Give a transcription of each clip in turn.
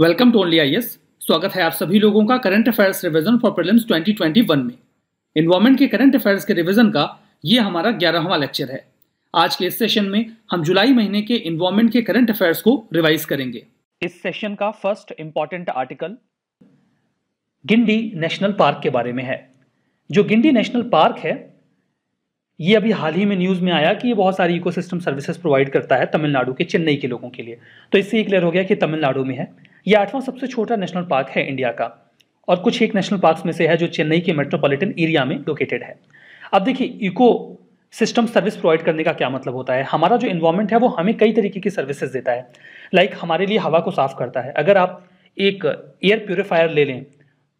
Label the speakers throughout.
Speaker 1: welcome to only IS स्वागत है आप सभी लोगों का current affairs revision for prelims 2021 में इन्वायरमेंट के करंट अफेयर्स के रिवीजन का ये हमारा ग्यारहवां लेक्चर है आज के इस सेशन में हम जुलाई महीने के इन्वायरमेंट के करंट अफेयर्स को रिवाइज करेंगे इस सेशन का first important article Guindy national park के बारे में है जो गिंडी नेशनल पार्क है ये अभी हाल ही में न्यूज़ में आया कि ये बहुत सारी इकोसिस्टम सर्विसेज प्रोवाइड करता है तमिलनाडु के चेन्नई के लोगों के लिए तो इससे ये क्लियर हो गया कि तमिलनाडु में है यह आठवां सबसे छोटा नेशनल पार्क है इंडिया का और कुछ एक नेशनल पार्क में से है जो चेन्नई के मेट्रोपॉलिटन एरिया में लोकेटेड है अब देखिए इको सिस्टम सर्विस प्रोवाइड करने का क्या मतलब होता है हमारा जो इन्वायरमेंट है वो हमें कई तरीके की सर्विसेज देता है लाइक like हमारे लिए हवा को साफ़ करता है अगर आप एक एयर प्योरीफायर ले लें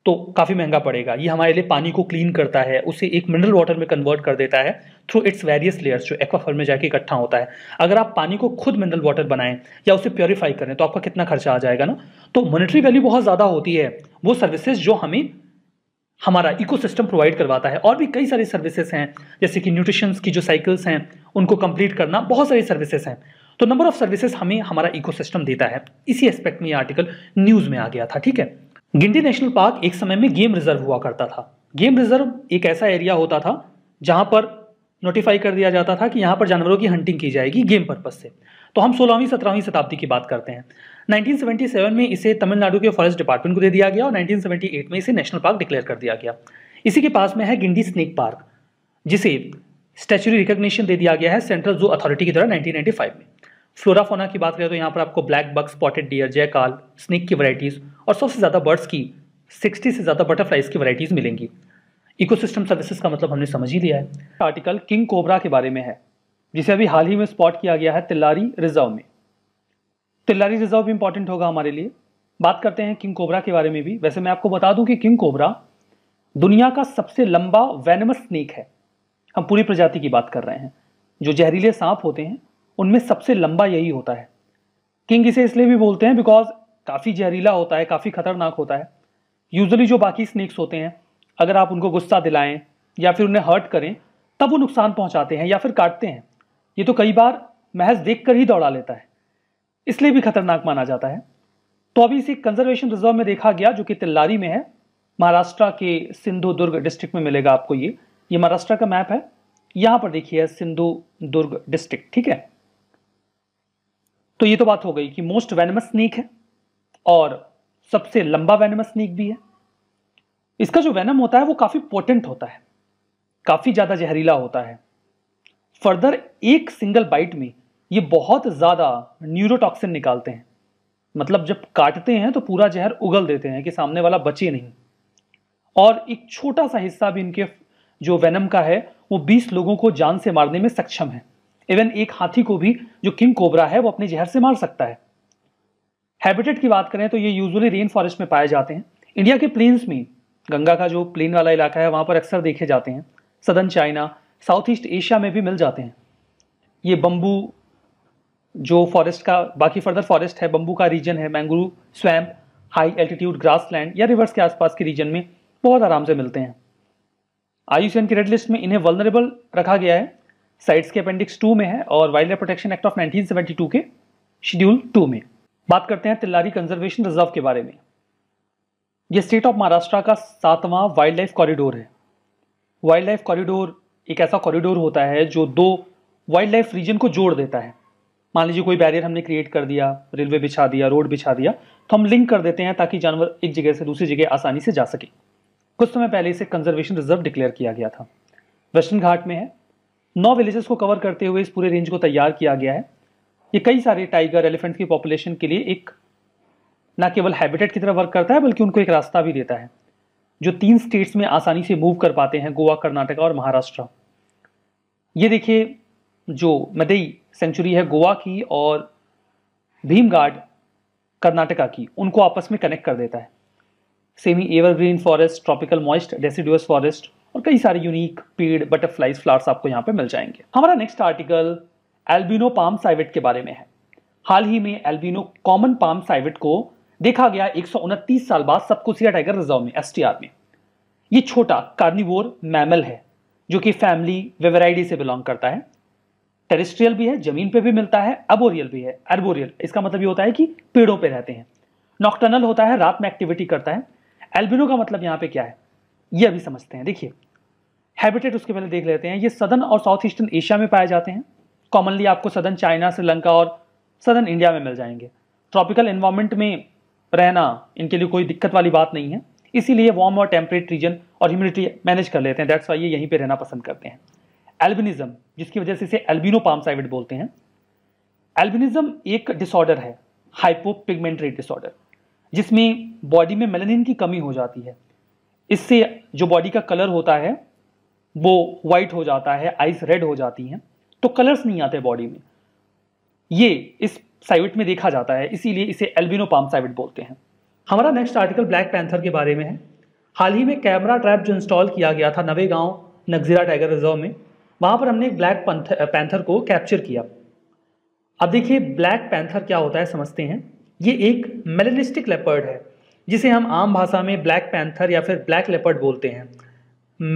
Speaker 1: तो काफ़ी महंगा पड़ेगा ये हमारे लिए पानी को क्लीन करता है उसे एक मिनरल वाटर में कन्वर्ट कर देता है थ्रू इट्स वेरियस लेयर्स जो एक्वाफर में जाके इकट्ठा होता है अगर आप पानी को खुद मिनरल वाटर बनाएं या उसे प्योरीफाई करें तो आपका कितना खर्चा आ जाएगा ना तो मॉनिटरी वैल्यू बहुत ज़्यादा होती है वो सर्विसेज जो हमें हमारा इकोसिस्टम प्रोवाइड करवाता है और भी कई सारी सर्विसेज हैं जैसे कि न्यूट्रिशंस की जो साइकिल्स हैं उनको कंप्लीट करना बहुत सारी सर्विसेज हैं तो नंबर ऑफ सर्विसेज हमें हमारा इकोसिस्टम देता है इसी एस्पेक्ट में ये आर्टिकल न्यूज़ में आ गया था ठीक है गिंडी नेशनल पार्क एक समय में गेम रिजर्व हुआ करता था गेम रिजर्व एक ऐसा एरिया होता था जहाँ पर नोटिफाई कर दिया जाता था कि यहाँ पर जानवरों की हंटिंग की जाएगी गेम पर्पज से तो हम सोलहवीं सत्रहवीं शताब्दी की बात करते हैं 1977 में इसे तमिलनाडु के फॉरेस्ट डिपार्टमेंट को दे दिया गया और 1978 में इसे नेशनल पार्क डिक्लेयर कर दिया गया इसी के पास में है गिंडी स्नेक पार्क जिसे स्टैचुरी रिकग्निशन दे दिया गया है सेंट्रल जू अथॉरिटी की द्वारा नाइनटीन में फ्लोराफोना की बात करें तो यहाँ पर आपको blackbuck spotted deer jackal snake की वराइटीज और सबसे ज़्यादा बर्ड्स की 60 से ज़्यादा बटरफ्लाइज की वराइटीज़ मिलेंगी इकोसिस्टम सर्विसेज का मतलब हमने समझ ही लिया है आर्टिकल किंग कोबरा के बारे में है जिसे अभी हाल ही में स्पॉट किया गया है तिल्लारी रिजर्व में तिल्लारी रिजर्व भी इंपॉर्टेंट होगा हमारे लिए बात करते हैं किंग कोबरा के बारे में भी वैसे मैं आपको बता दूं कि किंग कोबरा दुनिया का सबसे लंबा वेनमस स्नेक है हम पूरी प्रजाति की बात कर रहे हैं जो जहरीले सांप होते हैं उनमें सबसे लंबा यही होता है किंग इसे इसलिए भी बोलते हैं बिकॉज काफ़ी जहरीला होता है काफ़ी खतरनाक होता है यूजली जो बाकी स्नेक्स होते हैं अगर आप उनको गुस्सा दिलाएं या फिर उन्हें हर्ट करें तब वो नुकसान पहुंचाते हैं या फिर काटते हैं ये तो कई बार महज देख कर ही दौड़ा लेता है इसलिए भी खतरनाक माना जाता है तो अभी इसे कंजर्वेशन रिजर्व में देखा गया जो कि तिल्लारी में है महाराष्ट्र के सिंधु दुर्ग डिस्ट्रिक्ट में मिलेगा आपको ये ये महाराष्ट्र का मैप है यहाँ पर देखिए सिंधु दुर्ग डिस्ट्रिक्ट ठीक है तो ये तो बात हो गई कि मोस्ट वेनमस स्नीक है और सबसे लंबा वेनमस स्नीक भी है इसका जो वेनम होता है वो काफ़ी पोटेंट होता है काफ़ी ज़्यादा जहरीला होता है फर्दर एक सिंगल बाइट में ये बहुत ज़्यादा न्यूरोटॉक्सिन निकालते हैं मतलब जब काटते हैं तो पूरा जहर उगल देते हैं कि सामने वाला बचे नहीं और एक छोटा सा हिस्सा भी इनके जो वेनम का है वो 20 लोगों को जान से मारने में सक्षम है इवन एक हाथी को भी जो किंग कोबरा है वो अपने जहर से मार सकता है हैबिटेट की बात करें तो ये यूजुअली रेन फॉरेस्ट में पाए जाते हैं इंडिया के प्लेन्स में गंगा का जो प्लेन वाला इलाका है वहाँ पर अक्सर देखे जाते हैं southern China south east Asia में भी मिल जाते हैं ये बम्बू जो फॉरेस्ट का बाकी फर्दर फॉरेस्ट है बम्बू का रीजन है mangrove swamp high altitude grassland या रिवर्स के आसपास के रीजन में बहुत आराम से मिलते हैं आयुष्मान की रेड लिस्ट में इन्हें वलनरेबल रखा गया है साइट्स के अपेंडिक्स टू में है और wild life protection act of 1972 के शेड्यूल टू में बात करते हैं तिल्लारी कंजर्वेशन रिजर्व के बारे में यह स्टेट ऑफ महाराष्ट्र का सातवां वाइल्ड लाइफ कॉरिडोर है वाइल्ड लाइफ कॉरिडोर एक ऐसा कॉरिडोर होता है जो दो वाइल्ड लाइफ रीजन को जोड़ देता है मान लीजिए कोई बैरियर हमने क्रिएट कर दिया रेलवे बिछा दिया रोड बिछा दिया तो हम लिंक कर देते हैं ताकि जानवर एक जगह से दूसरी जगह आसानी से जा सके कुछ समय पहले इसे कंजर्वेशन रिजर्व डिक्लेयर किया गया था वेस्टर्न घाट में है नौ विलेजेस को कवर करते हुए इस पूरे रेंज को तैयार किया गया है ये कई सारे टाइगर एलिफेंट की पॉपुलेशन के लिए एक ना केवल हैबिटेट की तरह वर्क करता है बल्कि उनको एक रास्ता भी देता है जो तीन स्टेट्स में आसानी से मूव कर पाते हैं गोवा कर्नाटका और महाराष्ट्र ये देखिए जो मदई सेंचुरी है गोवा की और भीमगाड कर्नाटका की उनको आपस में कनेक्ट कर देता है semi evergreen forest tropical moist deciduous forest और कई सारे यूनिक पेड़ बटरफ्लाइज फ्लावर्स आपको यहाँ पे मिल जाएंगे हमारा next article albino palm civet के बारे में है हाल ही में एल्बिनो कॉमन पाम साइवेट को देखा गया एक साल बाद सबकुसिया टाइगर रिजर्व में एस में ये छोटा कार्निवोर मैमल है जो कि फैमिली वेवराइडी से बिलोंग करता है टेरिस्ट्रियल भी है जमीन पे भी मिलता है अबोरियल भी है अर्बोरियल इसका मतलब ये होता है कि पेड़ों पे रहते हैं नॉक्टर्नल होता है रात में एक्टिविटी करता है एल्बिनो का मतलब यहाँ पे क्या है ये अभी समझते हैं देखिए हैबिटेट उसके पहले देख लेते हैं ये सदन और साउथ ईस्टर्न एशिया में पाए जाते हैं कॉमनली आपको सदन चाइना श्रीलंका और सदन इंडिया में मिल जाएंगे ट्रॉपिकल इन्वायरमेंट में रहना इनके लिए कोई दिक्कत वाली बात नहीं है इसीलिए वार्म और टेम्परेट रीजन और ह्यूमिडिटी मैनेज कर लेते हैं दैट्स वाई ये यहीं पर रहना पसंद करते हैं एल्बिनिज्म जिसकी वजह से इसे एल्बिनो पाम बोलते हैं एल्बिनिज्म एक डिसऑर्डर है हाइपोपिगमेंट्री डिसऑर्डर जिसमें बॉडी में मेलेनिन की कमी हो जाती है इससे जो बॉडी का कलर होता है वो वाइट हो जाता है आइस रेड हो जाती हैं तो कलर्स नहीं आते बॉडी में ये इस साइविट में देखा जाता है इसीलिए इसे एल्बिनो पाम साइविट बोलते हैं हमारा नेक्स्ट आर्टिकल ब्लैक पैंथर के बारे में है हाल ही में कैमरा ट्रैप जो इंस्टॉल किया गया था नवे गांव नगजीरा टाइगर रिजर्व में वहाँ पर हमने एक ब्लैक पैंथर को कैप्चर किया अब देखिए ब्लैक पैंथर क्या होता है समझते हैं ये एक मेलेनिस्टिक लेपर्ड है जिसे हम आम भाषा में ब्लैक पैंथर या फिर ब्लैक लेपर्ड बोलते हैं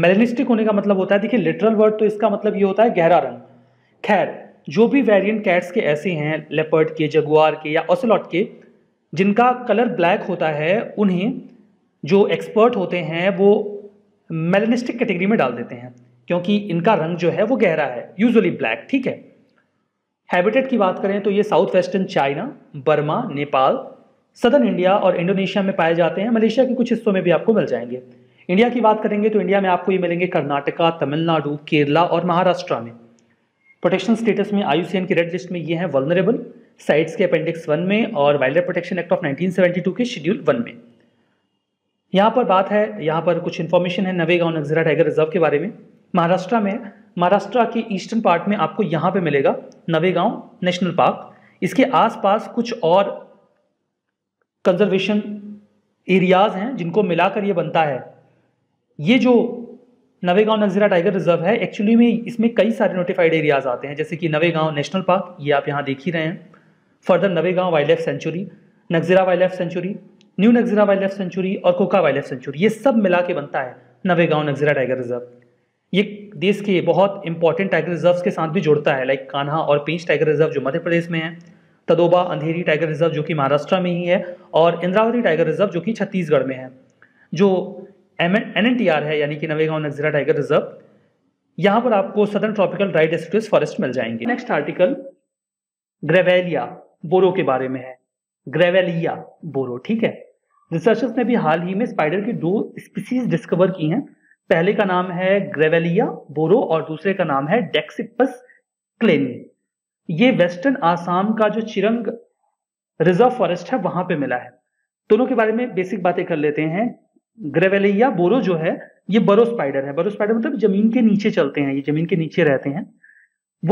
Speaker 1: मेलेनिस्टिक होने का मतलब होता है देखिए लिटरल वर्ड तो इसका मतलब ये होता है गहरा रंग खैर जो भी वेरिएंट कैट्स के ऐसे हैं लेपर्ड के जगुआर के या ऑसलॉट के जिनका कलर ब्लैक होता है उन्हें जो एक्सपर्ट होते हैं वो मेलेनिस्टिक कैटेगरी में डाल देते हैं क्योंकि इनका रंग जो है वो गहरा है यूजुअली ब्लैक ठीक है हैबिटेट की बात करें तो ये south western China Burma Nepal southern India और इंडोनेशिया में पाए जाते हैं मलेशिया के कुछ हिस्सों में भी आपको मिल जाएंगे इंडिया की बात करेंगे तो इंडिया में आपको ये मिलेंगे कर्नाटका तमिलनाडु केरला और महाराष्ट्र में प्रोटेक्शन स्टेटस में आयुसीएन की रेड लिस्ट में ये हैं वलनरेबल साइट्स के अपेंडिक्स वन में और wild life protection act of 1972 के शेड्यूल वन में यहाँ पर बात है यहाँ पर कुछ इन्फॉर्मेशन है नवेगांव नगजरा टाइगर रिजर्व के बारे में महाराष्ट्र में महाराष्ट्र के ईस्टर्न पार्ट में आपको यहाँ पे मिलेगा नवेगांव नेशनल पार्क इसके आसपास कुछ और कंजर्वेशन एरियाज़ हैं जिनको मिलाकर ये बनता है ये जो नवेगांव नजीरा टाइगर रिजर्व है एक्चुअली में इसमें कई सारे नोटिफाइड एरियाज आते हैं जैसे कि नवेगांव नेशनल पार्क ये आप यहाँ देख ही रहे हैं further Navegaon wild life sanctuary Nagzira wild life sanctuary new Nagzira wild life sanctuary और कोका वाइल्ड लाइफ सेंचुरी ये सब मिला के बनता है नवेगांव नगजीरा टाइगर रिजर्व ये देश के बहुत इंपॉर्टेंट टाइगर रिजर्व के साथ भी जुड़ता है लाइक कान्हा और पेंच टाइगर रिजर्व जो मध्य प्रदेश में है तदोबा अंधेरी टाइगर रिजर्व जो कि महाराष्ट्र में ही है और इंद्रावती टाइगर रिजर्व जो कि छत्तीसगढ़ में है जो एम एन टी आर है यानी कि नवेगांव नजीरा टाइगर रिजर्व यहाँ पर आपको southern tropical dry deciduous forest मिल जाएंगे नेक्स्ट आर्टिकल ग्रेवेलिया बोरो के बारे में है ग्रेवेलिया बोरो ठीक है रिसर्चर्स ने भी हाल ही में स्पाइडर की दो स्पीसीज डिस्कवर की हैं पहले का नाम है ग्रेवेलिया बोरो और दूसरे का नाम है डेक्सिपस क्लेनी ये वेस्टर्न आसाम का जो चिरंग रिजर्व फॉरेस्ट है वहां पे मिला है दोनों के बारे में बेसिक बातें कर लेते हैं ग्रेवेलिया बोरो जो है ये बरो स्पाइडर है बरो स्पाइडर मतलब जमीन के नीचे चलते हैं ये जमीन के नीचे रहते हैं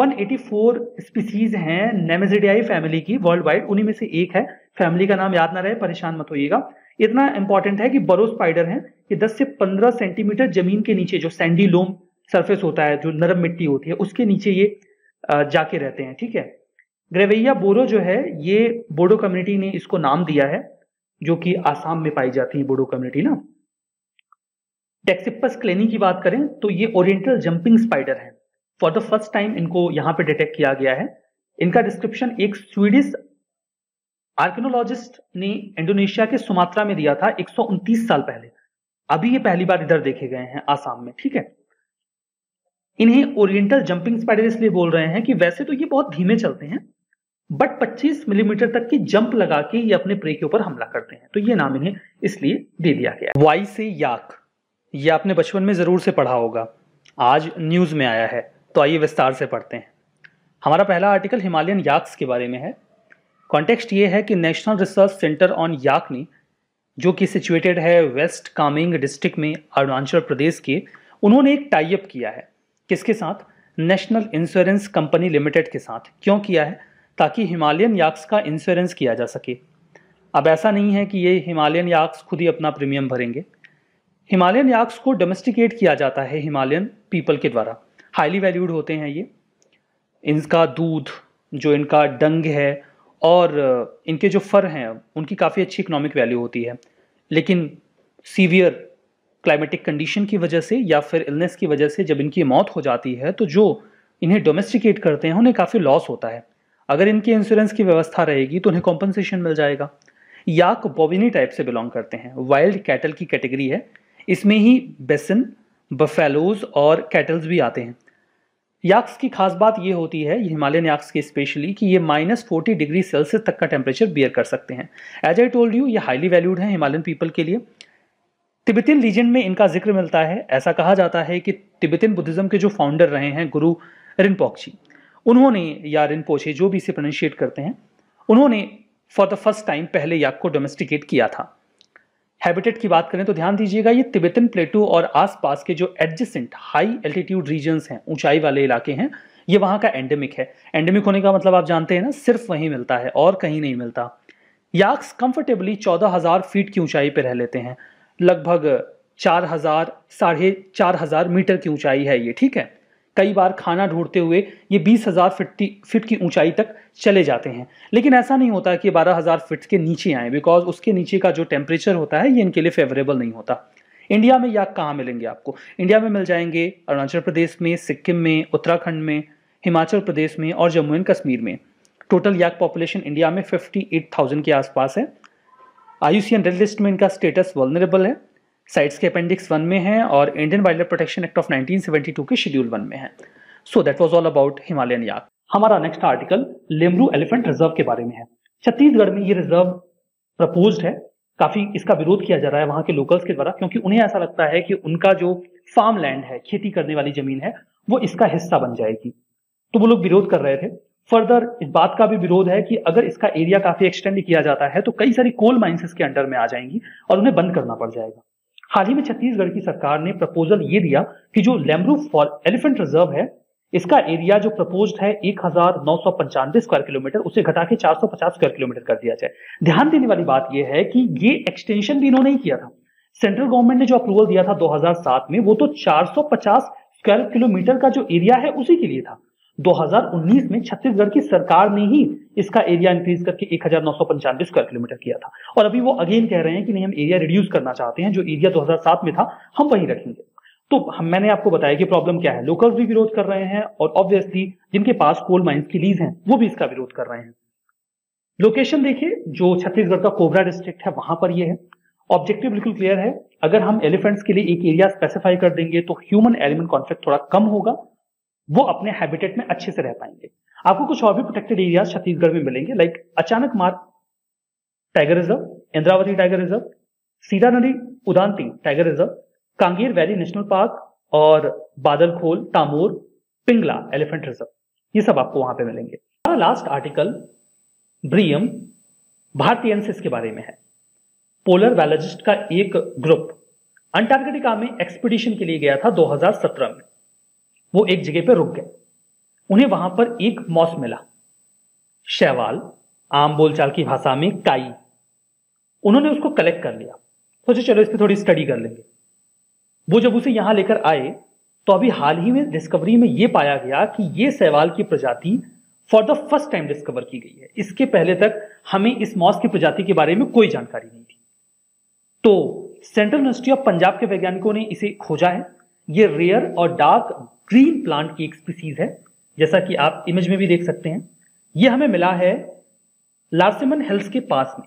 Speaker 1: 184 स्पीसीज हैं नेमेजिडियाई फैमिली की वर्ल्ड वाइड उन्हीं में से एक है फैमिली का नाम याद ना रहे परेशान मत होइएगा इतना इंपॉर्टेंट है कि बरो स्पाइडर है ये 10 से 15 सेंटीमीटर जमीन के नीचे जो सैंडी लोम सरफेस होता है जो नरम मिट्टी होती है उसके नीचे ये जाके रहते हैं ठीक है ग्रेवैया बोरो जो है ये बोडो कम्युनिटी ने इसको नाम दिया है जो कि आसाम में पाई जाती है बोडो कम्युनिटी ना टेक्सिपस क्लेनी की बात करें तो ये ओरिएंटल जंपिंग स्पाइडर है फॉर द फर्स्ट टाइम इनको यहां पे डिटेक्ट किया गया है इनका डिस्क्रिप्शन एक स्वीडिश आर्किनोलॉजिस्ट ने इंडोनेशिया के सुमात्रा में दिया था एक साल पहले अभी ये पहली बार इधर देखे गए हैं आसाम में ठीक है इन्हें ओरिएंटल जंपिंग स्पाइडर इसलिए बोल रहे हैं कि वैसे तो ये बहुत धीमे चलते हैं बट 25 मिलीमीटर mm तक की जंप लगा के ये अपने प्रे के ऊपर हमला करते हैं तो ये नाम इन्हें इसलिए दे दिया गया वाई से याक ये आपने बचपन में ज़रूर से पढ़ा होगा आज न्यूज़ में आया है तो आइए विस्तार से पढ़ते हैं हमारा पहला आर्टिकल हिमालयन याक्स के बारे में है कॉन्टेक्स्ट ये है कि national research centre on yak ने जो कि सिचुएटेड है वेस्ट कामिंग डिस्ट्रिक्ट में अरुणाचल प्रदेश के उन्होंने एक टाइप किया है किसके साथ नेशनल इंश्योरेंस कंपनी लिमिटेड के साथ क्यों किया है ताकि हिमालयन याक्स का इंश्योरेंस किया जा सके अब ऐसा नहीं है कि ये हिमालयन याक्स खुद ही अपना प्रीमियम भरेंगे हिमालयन याक्स को डोमेस्टिकेट किया जाता है हिमालयन पीपल के द्वारा हाईली वैल्यूड होते हैं ये इनका दूध जो इनका डंग है और इनके जो फर हैं उनकी काफ़ी अच्छी इकोनॉमिक वैल्यू होती है लेकिन सीवियर क्लाइमेटिक कंडीशन की वजह से या फिर इलनेस की वजह से जब इनकी मौत हो जाती है तो जो इन्हें डोमेस्टिकेट करते हैं उन्हें काफ़ी लॉस होता है अगर इनके इंश्योरेंस की व्यवस्था रहेगी तो उन्हें कॉम्पनसेशन मिल जाएगा याक बोविनी टाइप से बिलोंग करते हैं वाइल्ड कैटल की कैटेगरी है इसमें ही बेसन बफेलोज और कैटल्स भी आते हैं याक्स की खास बात यह होती है हिमालयन याक्स की स्पेशली कि ये माइनस फोर्टी डिग्री सेल्सियस तक का टेम्परेचर बियर कर सकते हैं एज आई टोल्ड यू ये हाईली वैल्यूड है हिमालयन पीपल के लिए तिब्बतियन लीजेंड में इनका जिक्र मिलता है ऐसा कहा जाता है कि तिब्बतियन बुद्धिज्म के जो फाउंडर रहे हैं गुरु रिनपोक्ची उन्होंने या रिनपोछे जो भी इसे प्रोनशिएट करते हैं उन्होंने फॉर द फर्स्ट टाइम पहले याक को डोमेस्टिकेट किया था हैबिटेट की बात करें तो ध्यान दीजिएगा ये तिब्बतन प्लेटू और आसपास के जो एडजसेंट हाई एल्टीट्यूड रीजन्स हैं ऊंचाई वाले इलाके हैं ये वहाँ का एंडेमिक है एंडेमिक होने का मतलब आप जानते हैं ना सिर्फ वहीं मिलता है और कहीं नहीं मिलता याक्स कंफर्टेबली चौदह हजार फीट की ऊंचाई पर रह लेते हैं लगभग चार हज़ार साढ़े चार हज़ार मीटर की ऊंचाई है ये ठीक है कई बार खाना ढूंढते हुए ये बीस हज़ार फिट फिट की ऊंचाई तक चले जाते हैं लेकिन ऐसा नहीं होता कि बारह हज़ार फिट के नीचे आए बिकॉज उसके नीचे का जो टेम्परेचर होता है ये इनके लिए फेवरेबल नहीं होता इंडिया में याक कहाँ मिलेंगे आपको इंडिया में मिल जाएंगे अरुणाचल प्रदेश में सिक्किम में उत्तराखंड में हिमाचल प्रदेश में और जम्मू एंड कश्मीर में टोटल याक पॉपुलेशन इंडिया में 58,000 के आसपास है आयुषियन रेड लिस्ट में इनका स्टेटस वॉलरेबल है साइट्स के अपेंडिक्स वन में है और Indian wild life protection act of 1972 के शेड्यूल वन में है so that was all about Himalayan yak हमारा next article Lemru elephant reserve के बारे में है छत्तीसगढ़ में ये रिजर्व प्रपोज है काफी इसका विरोध किया जा रहा है वहां के लोकल्स के द्वारा क्योंकि उन्हें ऐसा लगता है कि उनका जो फार्म लैंड है खेती करने वाली जमीन है वो इसका हिस्सा बन जाएगी तो वो लोग विरोध कर रहे थे फर्दर इस बात का भी विरोध है कि अगर इसका एरिया काफी एक्सटेंड किया जाता है तो कई सारी कोल माइन्स इसके अंडर में आ जाएंगी और उन्हें बंद करना पड़ जाएगा हाल ही में छत्तीसगढ़ की सरकार ने प्रपोजल ये दिया कि जो लेमरू फॉर एलिफेंट रिजर्व है इसका एरिया जो प्रपोज है एक स्क्वायर किलोमीटर उसे घटा के चार स्क्वायर किलोमीटर कर दिया जाए ध्यान देने वाली बात यह है कि ये एक्सटेंशन भी इन्होंने ही किया था सेंट्रल गवर्नमेंट ने जो अप्रूवल दिया था 2007 में वो तो 450 स्क्वायर किलोमीटर का जो एरिया है उसी के लिए था 2019 में छत्तीसगढ़ की सरकार ने ही इसका एरिया इंक्रीज करके एक स्क्वायर किलोमीटर किया था और अभी वो अगेन कह रहे हैं कि नहीं हम एरिया रिड्यूस करना चाहते हैं जो एरिया 2007 में था हम वही रखेंगे तो हम मैंने आपको बताया कि प्रॉब्लम क्या है लोकल्स भी विरोध कर रहे हैं और ऑब्वियसली जिनके पास कोल माइन्स की लीज है वो भी इसका विरोध कर रहे हैं लोकेशन देखिए जो छत्तीसगढ़ का कोबरा डिस्ट्रिक्ट है वहां पर ये है ऑब्जेक्टिव बिल्कुल क्लियर है अगर हम एलिफेंट्स के लिए एक एरिया स्पेसिफाई कर देंगे तो ह्यूमन एलिमेंट कॉन्फ्लिक्ट थोड़ा कम होगा वो अपने हैबिटेट में अच्छे से रह पाएंगे आपको कुछ और भी प्रोटेक्टेड एरिया छत्तीसगढ़ में मिलेंगे like Achanakmar tiger reserve Indravati tiger reserve Sitanadi Udanti tiger reserve Kanger valley national park और बादलखोल तामोर पिंगला एलिफेंट रिजर्व ये सब आपको वहां पे मिलेंगे हमारा लास्ट आर्टिकल ब्रियम भारतीय के बारे में है पोलर वैलोजिस्ट का एक ग्रुप अंटार्कटिका में एक्सपीडिशन के लिए गया था 2017 में वो एक जगह पर रुक गए उन्हें वहां पर एक मॉस मिला शैवाल आम बोलचाल की भाषा में काई उन्होंने उसको कलेक्ट कर लिया सोचे चलो इस पर थोड़ी स्टडी कर लेंगे वो जब उसे यहां लेकर आए तो अभी हाल ही में डिस्कवरी में यह पाया गया कि यह सहवाल की प्रजाति for the first time discover की गई है इसके पहले तक हमें इस मॉस की प्रजाति के बारे में कोई जानकारी नहीं थी तो सेंट्रल यूनिवर्सिटी ऑफ पंजाब के वैज्ञानिकों ने इसे खोजा है ये रेयर और डार्क ग्रीन प्लांट की एक स्पीसीज है जैसा कि आप इमेज में भी देख सकते हैं ये हमें मिला है लार्सिमन हिल्स के पास में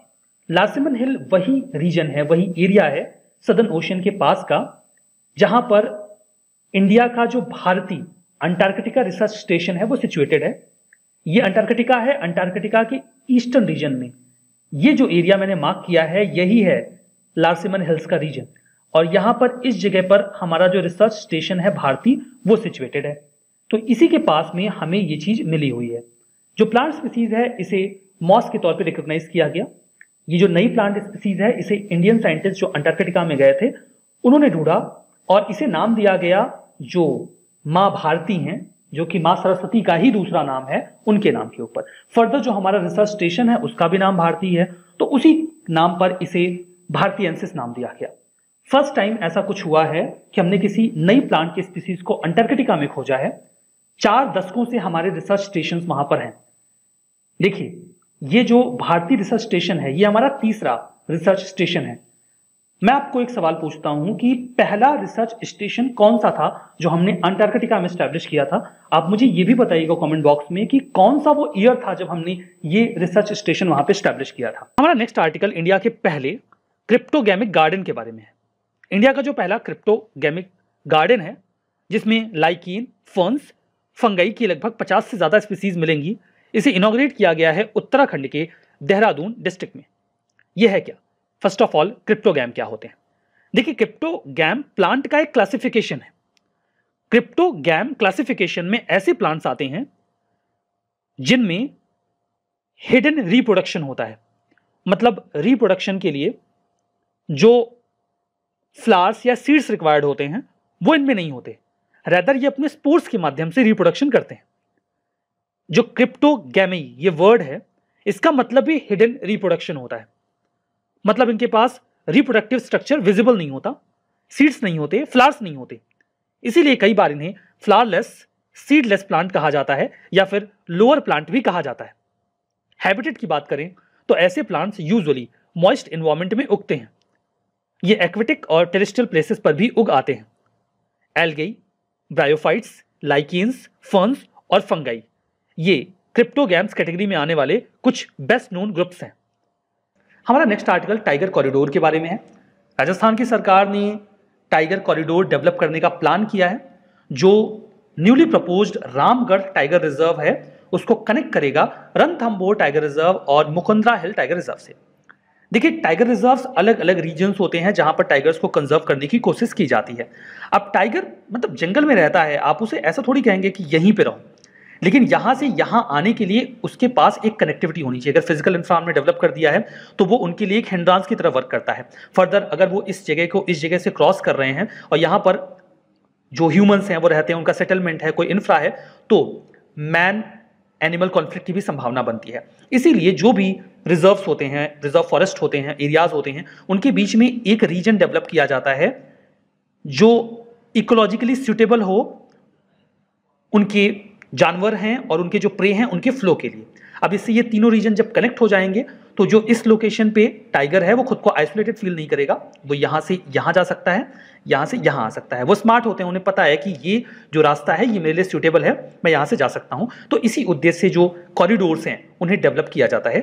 Speaker 1: लार्सिमन हिल वही रीजन है वही एरिया है सदर्न ओशन के पास का जहां पर इंडिया का जो भारतीय अंटार्कटिका रिसर्च स्टेशन है वो सिचुएटेड है ये अंटार्कटिका है अंटार्कटिका के ईस्टर्न रीजन में ये जो एरिया मैंने मार्क किया है यही है लार्सिमन हिल्स का रीजन और यहां पर इस जगह पर हमारा जो रिसर्च स्टेशन है भारती वो सिचुएटेड है तो इसी के पास में हमें ये चीज मिली हुई है जो प्लांट स्पीसीज है इसे मॉस के तौर पर रिकोगनाइज किया गया ये जो नई प्लांट स्पीसीज है इसे इंडियन साइंटिस्ट जो अंटार्कटिका में गए थे उन्होंने ढूंढा और इसे नाम दिया गया जो माँ भारती हैं जो कि माँ सरस्वती का ही दूसरा नाम है उनके नाम के ऊपर फर्दर जो हमारा रिसर्च स्टेशन है उसका भी नाम भारती है तो उसी नाम पर इसे भारतीय एंसिस नाम दिया गया फर्स्ट टाइम ऐसा कुछ हुआ है कि हमने किसी नई प्लांट की स्पीसीज को अंटार्कटिका में खोजा है चार दशकों से हमारे रिसर्च स्टेशन वहां पर हैं देखिए ये जो भारतीय रिसर्च स्टेशन है ये हमारा तीसरा रिसर्च स्टेशन है मैं आपको एक सवाल पूछता हूं कि पहला रिसर्च स्टेशन कौन सा था जो हमने अंटार्कटिका में स्टैब्लिश किया था आप मुझे ये भी बताइएगा कमेंट बॉक्स में कि कौन सा वो ईयर था जब हमने ये रिसर्च स्टेशन वहां पे स्टैब्लिश किया था हमारा नेक्स्ट आर्टिकल इंडिया के पहले क्रिप्टोगेमिक गार्डन के बारे में है इंडिया का जो पहला गेमिक गार्डन है जिसमें लाइकिन फंस फंगई की लगभग 50 से ज़्यादा स्पीसीज मिलेंगी इसे इनाग्रेट किया गया है उत्तराखंड के देहरादून डिस्ट्रिक्ट में यह है क्या फर्स्ट ऑफ ऑल क्रिप्टोगैम क्या होते हैं देखिए क्रिप्टो गैम प्लांट का एक क्लासिफिकेशन है क्रिप्टो गैम क्लासिफिकेशन में ऐसे प्लांट्स आते हैं जिनमें हिडन रिप्रोडक्शन होता है मतलब रिप्रोडक्शन के लिए जो फ्लावर्स या सीड्स रिक्वायर्ड होते हैं वो इनमें नहीं होते रेदर ये अपने स्पोर्ट्स के माध्यम से रिप्रोडक्शन करते हैं जो क्रिप्टोगेमी ये वर्ड है इसका मतलब भी हिडन रिप्रोडक्शन होता है मतलब इनके पास रिप्रोडक्टिव स्ट्रक्चर विजिबल नहीं होता सीड्स नहीं होते फ्लावर्स नहीं होते इसीलिए कई बार इन्हें फ्लावरलेस सीडलेस प्लांट कहा जाता है या फिर लोअर प्लांट भी कहा जाता है हैबिटेट की बात करें तो ऐसे प्लांट्स यूजुअली मॉइस्ट इन्वायरमेंट में उगते हैं ये एक्वेटिक और टेरिस्टल प्लेसेस पर भी उग आते हैं एलगई ब्रायोफाइट्स लाइकिन्स फर्न्स और फंगाई ये क्रिप्टोगैम्स कैटेगरी में आने वाले कुछ बेस्ट नोन ग्रुप्स हैं हमारा नेक्स्ट आर्टिकल टाइगर कॉरिडोर के बारे में है राजस्थान की सरकार ने टाइगर कॉरिडोर डेवलप करने का प्लान किया है जो newly proposed Ramgarh tiger reserve है उसको कनेक्ट करेगा रणथम्बोर टाइगर रिजर्व और मुकुंद्रा हिल टाइगर रिजर्व से देखिए टाइगर रिजर्व्स अलग अलग रीजन्स होते हैं जहां पर टाइगर्स को कंजर्व करने की कोशिश की जाती है अब टाइगर मतलब जंगल में रहता है आप उसे ऐसा थोड़ी कहेंगे कि यहीं पर रहो लेकिन यहाँ से यहाँ आने के लिए उसके पास एक कनेक्टिविटी होनी चाहिए अगर फिजिकल इंफ्रा हमने डेवलप कर दिया है तो वो उनके लिए एक हिंड्रांस की तरह वर्क करता है फर्दर अगर वो इस जगह को इस जगह से क्रॉस कर रहे हैं और यहाँ पर जो ह्यूमंस हैं वो रहते हैं उनका सेटलमेंट है कोई इंफ्रा है तो मैन एनिमल कॉन्फ्लिक्ट की भी संभावना बनती है इसीलिए जो भी रिजर्व्स होते हैं रिजर्व फॉरेस्ट होते हैं एरियाज होते हैं उनके बीच में एक रीजन डेवलप किया जाता है जो इकोलॉजिकली सुटेबल हो उनके जानवर हैं और उनके जो प्रे हैं उनके फ्लो के लिए अब इससे ये तीनों रीजन जब कनेक्ट हो जाएंगे तो जो इस लोकेशन पे टाइगर है वो खुद को आइसोलेटेड फील नहीं करेगा वो यहाँ से यहाँ जा सकता है यहाँ से यहाँ आ सकता है वो स्मार्ट होते हैं उन्हें पता है कि ये जो रास्ता है ये मेरे लिए सूटेबल है मैं यहाँ से जा सकता हूँ तो इसी उद्देश्य से जो कॉरिडोर्स हैं उन्हें डेवलप किया जाता है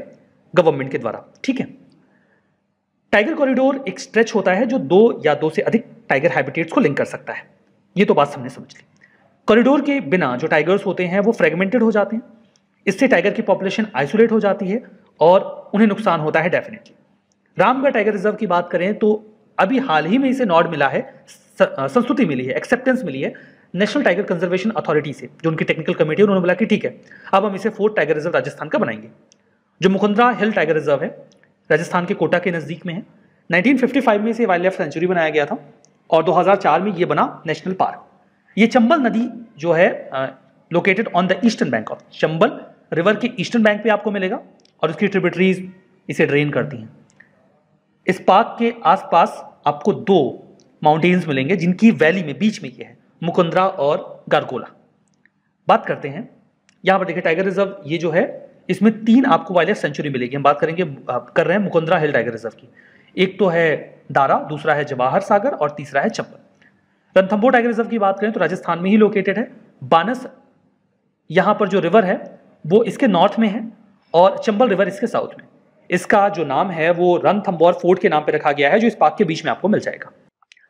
Speaker 1: गवर्नमेंट के द्वारा ठीक है टाइगर कॉरिडोर एक स्ट्रेच होता है जो दो या दो से अधिक टाइगर हैबिटेट्स को लिंक कर सकता है ये तो बात हमने समझ ली कॉरिडोर के बिना जो टाइगर्स होते हैं वो फ्रेगमेंटेड हो जाते हैं इससे टाइगर की पॉपुलेशन आइसोलेट हो जाती है और उन्हें नुकसान होता है डेफिनेटली रामगढ़ टाइगर रिजर्व की बात करें तो अभी हाल ही में इसे नॉड मिला है संस्तुति मिली है एक्सेप्टेंस मिली है नेशनल टाइगर कंजर्वेशन अथॉरिटी से जो उनकी टेक्निकल कमेटी है उन्होंने बोला कि ठीक है अब हम इसे फोर्थ टाइगर रिजर्व राजस्थान का बनाएंगे जो मुकुंदरा हिल टाइगर रिजर्व है राजस्थान के कोटा के नज़दीक में है 1955 में इसे वाइल्ड लाइफ सेंचुरी बनाया गया था और 2004 में ये बना नेशनल पार्क ये चंबल नदी जो है located on the eastern bank of Chambal river के ईस्टर्न बैंक पे आपको मिलेगा और उसकी ट्रिब्यूटरीज इसे ड्रेन करती हैं इस पार्क के आसपास आपको दो माउंटेन्स मिलेंगे जिनकी वैली में बीच में ये है मुकुंदरा और गारगोला बात करते हैं यहाँ पर देखिए टाइगर रिजर्व ये जो है इसमें तीन आपको वाइल्ड लाइफ सेंचुरी मिलेगी हम बात करेंगे कर रहे हैं मुकुंदरा हिल टाइगर रिजर्व की एक तो है दारा दूसरा है जवाहर सागर और तीसरा है चंबल रणथम्बोर टाइगर रिजर्व की बात करें तो राजस्थान में ही लोकेटेड है बानस यहाँ पर जो रिवर है वो इसके नॉर्थ में है और चंबल रिवर इसके साउथ में इसका जो नाम है वो रणथम्बोर फोर्ट के नाम पर रखा गया है जो इस पार्क के बीच में आपको मिल जाएगा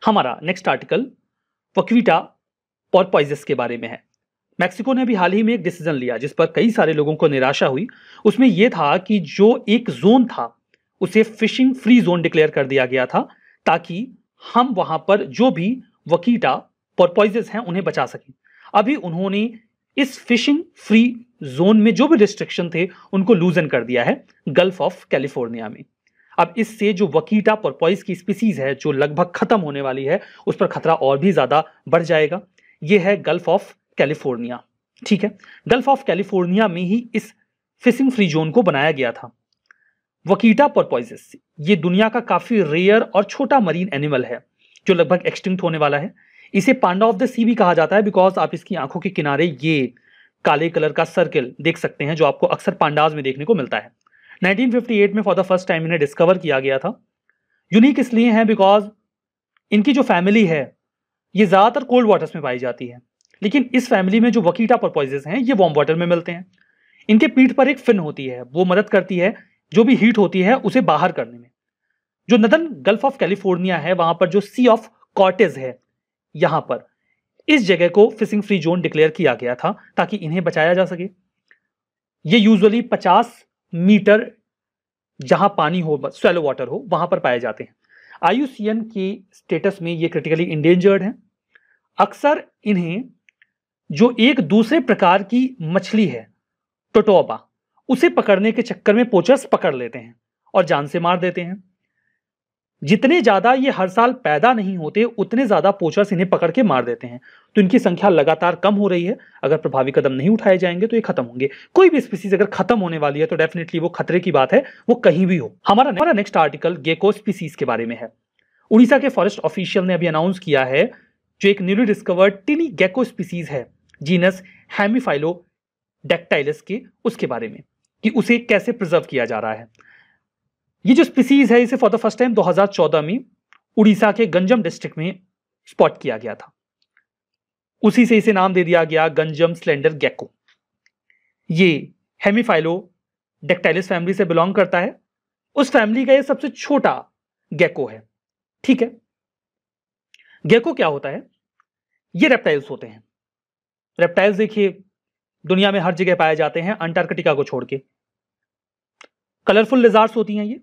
Speaker 1: हमारा नेक्स्ट आर्टिकल पक्वीटा और पॉइजस के बारे में है मैक्सिको ने अभी हाल ही में एक डिसीजन लिया जिस पर कई सारे लोगों को निराशा हुई उसमें यह था कि जो एक जोन था उसे फिशिंग फ्री जोन डिक्लेयर कर दिया गया था ताकि हम वहां पर जो भी वकीटा पॉइजेस हैं उन्हें बचा सकें अभी उन्होंने इस फिशिंग फ्री जोन में जो भी रिस्ट्रिक्शन थे उनको लूजन कर दिया है गल्फ ऑफ कैलिफोर्निया में अब इससे जो वकीटा पर्पॉइज की स्पीसीज है जो लगभग खत्म होने वाली है उस पर खतरा और भी ज्यादा बढ़ जाएगा यह है गल्फ ऑफ कैलिफोर्निया ठीक है गल्फ ऑफ कैलिफोर्निया में ही इस फिशिंग फ्री जोन को बनाया गया था वकीटा पर्पोइजिस ये दुनिया का काफ़ी रेयर और छोटा मरीन एनिमल है जो लगभग एक्सटिंक्ट होने वाला है इसे पांडा ऑफ द सी भी कहा जाता है बिकॉज आप इसकी आंखों के किनारे ये काले कलर का सर्कल देख सकते हैं जो आपको अक्सर पांडाज में देखने को मिलता है 1958 में फॉर द फर्स्ट टाइम इन्हें डिस्कवर किया गया था यूनिक इसलिए हैं बिकॉज इनकी जो फैमिली है ये ज़्यादातर कोल्ड वाटर्स में पाई जाती है लेकिन इस फैमिली में जो वकीटा पर्पोइजेस हैं ये वार्म वाटर में मिलते हैं इनके पीठ पर एक फिन होती है वो मदद करती है जो भी हीट होती है उसे बाहर करने में जो नदन गल्फ ऑफ कैलिफोर्निया है वहां पर जो सी ऑफ कॉटेज है यहां पर इस जगह को फिशिंग फ्री जोन डिक्लेयर किया गया था ताकि इन्हें बचाया जा सके ये यूजुअली 50 मीटर जहां पानी हो स्वेलो वाटर हो वहां पर पाए जाते हैं आयुसीएन के स्टेटस में ये क्रिटिकली इंडेंजर्ड हैं अक्सर इन्हें जो एक दूसरे प्रकार की मछली है टोटोबा उसे पकड़ने के चक्कर में पोचर्स पकड़ लेते हैं और जान से मार देते हैं जितने ज़्यादा ये हर साल पैदा नहीं होते उतने ज़्यादा पोचर्स इन्हें पकड़ के मार देते हैं तो इनकी संख्या लगातार कम हो रही है अगर प्रभावी कदम नहीं उठाए जाएंगे तो ये खत्म होंगे कोई भी स्पीसीज अगर खत्म होने वाली है तो डेफिनेटली वो खतरे की बात है वो कहीं भी हो हमारा हमारा नेक्स्ट आर्टिकल गेको स्पीसीज के बारे में है उड़ीसा के फॉरेस्ट ऑफिशियल ने अभी अनाउंस किया है जो एक newly discovered tiny gecko species है जीनस हैमीफाइलो डेक्टाइलस के उसके बारे में कि उसे कैसे प्रिजर्व किया जा रहा है ये जो स्पीसीज है इसे फॉर द फर्स्ट टाइम 2014 में उड़ीसा के गंजम डिस्ट्रिक्ट में स्पॉट किया गया था उसी से इसे नाम दे दिया गया गंजम स्लेंडर गैको ये हेमीफाइलो डेक्टाइलिस फैमिली से बिलोंग करता है उस फैमिली का ये सबसे छोटा गैको है ठीक है गैको क्या होता है ये रेप्टाइल्स होते हैं रेप्टाइल्स देखिए दुनिया में हर जगह पाए जाते हैं अंटार्कटिका को छोड़ के कलरफुल लिजार्स होती हैं ये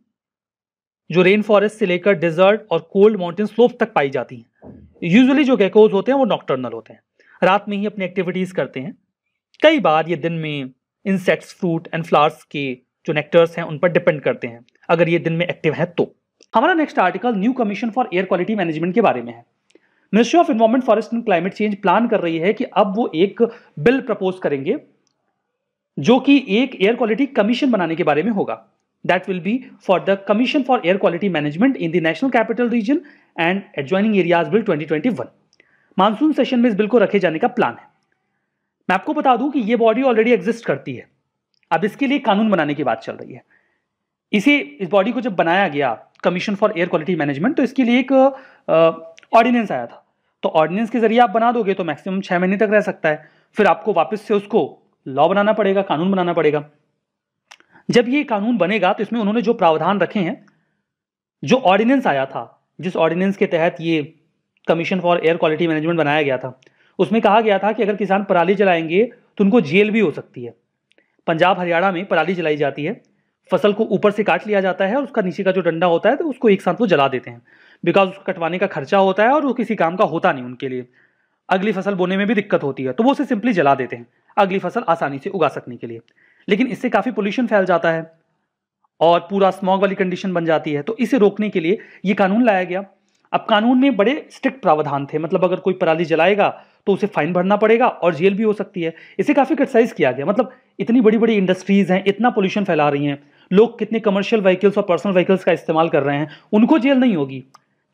Speaker 1: जो रेन फॉरेस्ट से लेकर डेजर्ट और कोल्ड माउंटेन स्लोप तक पाई जाती हैं यूजुअली जो गैकोज होते हैं वो नॉक्टर्नल होते हैं रात में ही अपनी एक्टिविटीज़ करते हैं कई बार ये दिन में इंसेक्ट्स फ्रूट एंड फ्लावर्स के जो नेक्टर्स हैं उन पर डिपेंड करते हैं अगर ये दिन में एक्टिव है तो हमारा next article new commission for air quality management के बारे में है ministry of environment forest and climate change plan कर रही है कि अब वो एक बिल प्रपोज करेंगे जो कि एक एयर क्वालिटी कमीशन बनाने के बारे में होगा that will be for the commission for air quality management in the national capital region and adjoining areas twenty 2021 monsoon session में इस बिल को रखे जाने का प्लान है मैं आपको बता दूं कि ये बॉडी ऑलरेडी एग्जिस्ट करती है अब इसके लिए कानून बनाने की बात चल रही है इसे इस बॉडी को जब बनाया गया commission for air quality management तो इसके लिए एक ऑर्डिनेंस आया था तो ऑर्डिनेंस के जरिए आप बना दोगे तो मैक्सिमम छह महीने तक रह सकता है फिर आपको वापस से उसको लॉ बनाना पड़ेगा कानून बनाना पड़ेगा जब ये कानून बनेगा तो इसमें उन्होंने जो प्रावधान रखे हैं जो ऑर्डिनेंस आया था जिस ऑर्डिनेंस के तहत ये commission for air quality management बनाया गया था उसमें कहा गया था कि अगर किसान पराली जलाएंगे तो उनको जेल भी हो सकती है पंजाब हरियाणा में पराली जलाई जाती है फसल को ऊपर से काट लिया जाता है और उसका नीचे का जो डंडा होता है तो उसको एक साथ वो जला देते हैं बिकॉज उसको कटवाने का खर्चा होता है और वो किसी काम का होता नहीं उनके लिए अगली फसल बोने में भी दिक्कत होती है तो वो उसे सिंपली जला देते हैं अगली फसल आसानी से उगा सकने के लिए लेकिन इससे काफ़ी पोल्यूशन फैल जाता है और पूरा स्मॉग वाली कंडीशन बन जाती है तो इसे रोकने के लिए ये कानून लाया गया अब कानून में बड़े स्ट्रिक्ट प्रावधान थे मतलब अगर कोई पराली जलाएगा तो उसे फाइन भरना पड़ेगा और जेल भी हो सकती है इसे काफ़ी क्रिटिसाइज किया गया मतलब इतनी बड़ी बड़ी इंडस्ट्रीज़ हैं इतना पोल्यूशन फैला रही हैं लोग कितने कमर्शियल व्हीकल्स और पर्सनल व्हीकल्स का इस्तेमाल कर रहे हैं उनको जेल नहीं होगी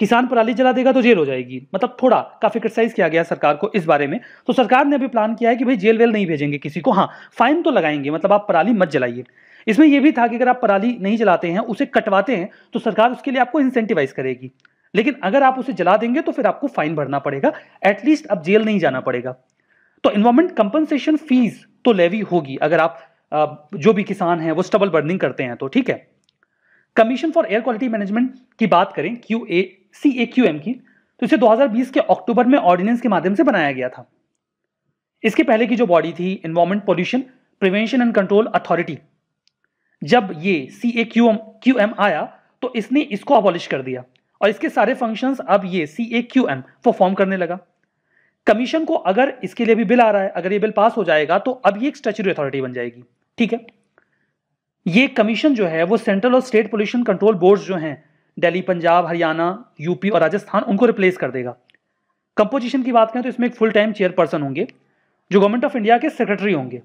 Speaker 1: किसान पराली जला देगा तो जेल हो जाएगी मतलब थोड़ा काफी क्रिटिसाइज किया गया सरकार को इस बारे में तो सरकार ने अभी प्लान किया है कि भाई जेल वेल नहीं भेजेंगे किसी को हाँ फाइन तो लगाएंगे मतलब आप पराली मत जलाइए इसमें यह भी था कि अगर आप पराली नहीं जलाते हैं उसे कटवाते हैं तो सरकार उसके लिए आपको इंसेंटिवाइज करेगी लेकिन अगर आप उसे जला देंगे तो फिर आपको फाइन भरना पड़ेगा एटलीस्ट अब जेल नहीं जाना पड़ेगा तो इन्वायरमेंट कंपनसेशन फीस तो लेवी होगी अगर आप जो भी किसान हैं वो स्टबल बर्निंग करते हैं तो ठीक है commission for air quality management की बात करें Q A C A Q M की तो इसे 2020 के अक्टूबर में ऑर्डिनेंस के माध्यम से बनाया गया था इसके पहले की जो बॉडी थी environment pollution prevention and control authority जब ये C A Q M Q M आया तो इसने इसको अबॉलिश कर दिया और इसके सारे फंक्शंस अब ये C A Q M perform करने लगा कमीशन को अगर इसके लिए भी बिल आ रहा है अगर ये बिल पास हो जाएगा तो अब ये एक स्टेचुरी अथॉरिटी बन जाएगी ठीक है ये कमीशन जो है वो सेंट्रल और स्टेट पोल्यूशन कंट्रोल बोर्ड जो हैं दिल्ली पंजाब हरियाणा यूपी और राजस्थान उनको रिप्लेस कर देगा कंपोजिशन की बात करें तो इसमें एक फुल टाइम चेयरपर्सन होंगे जो गवर्नमेंट ऑफ इंडिया के सेक्रेटरी होंगे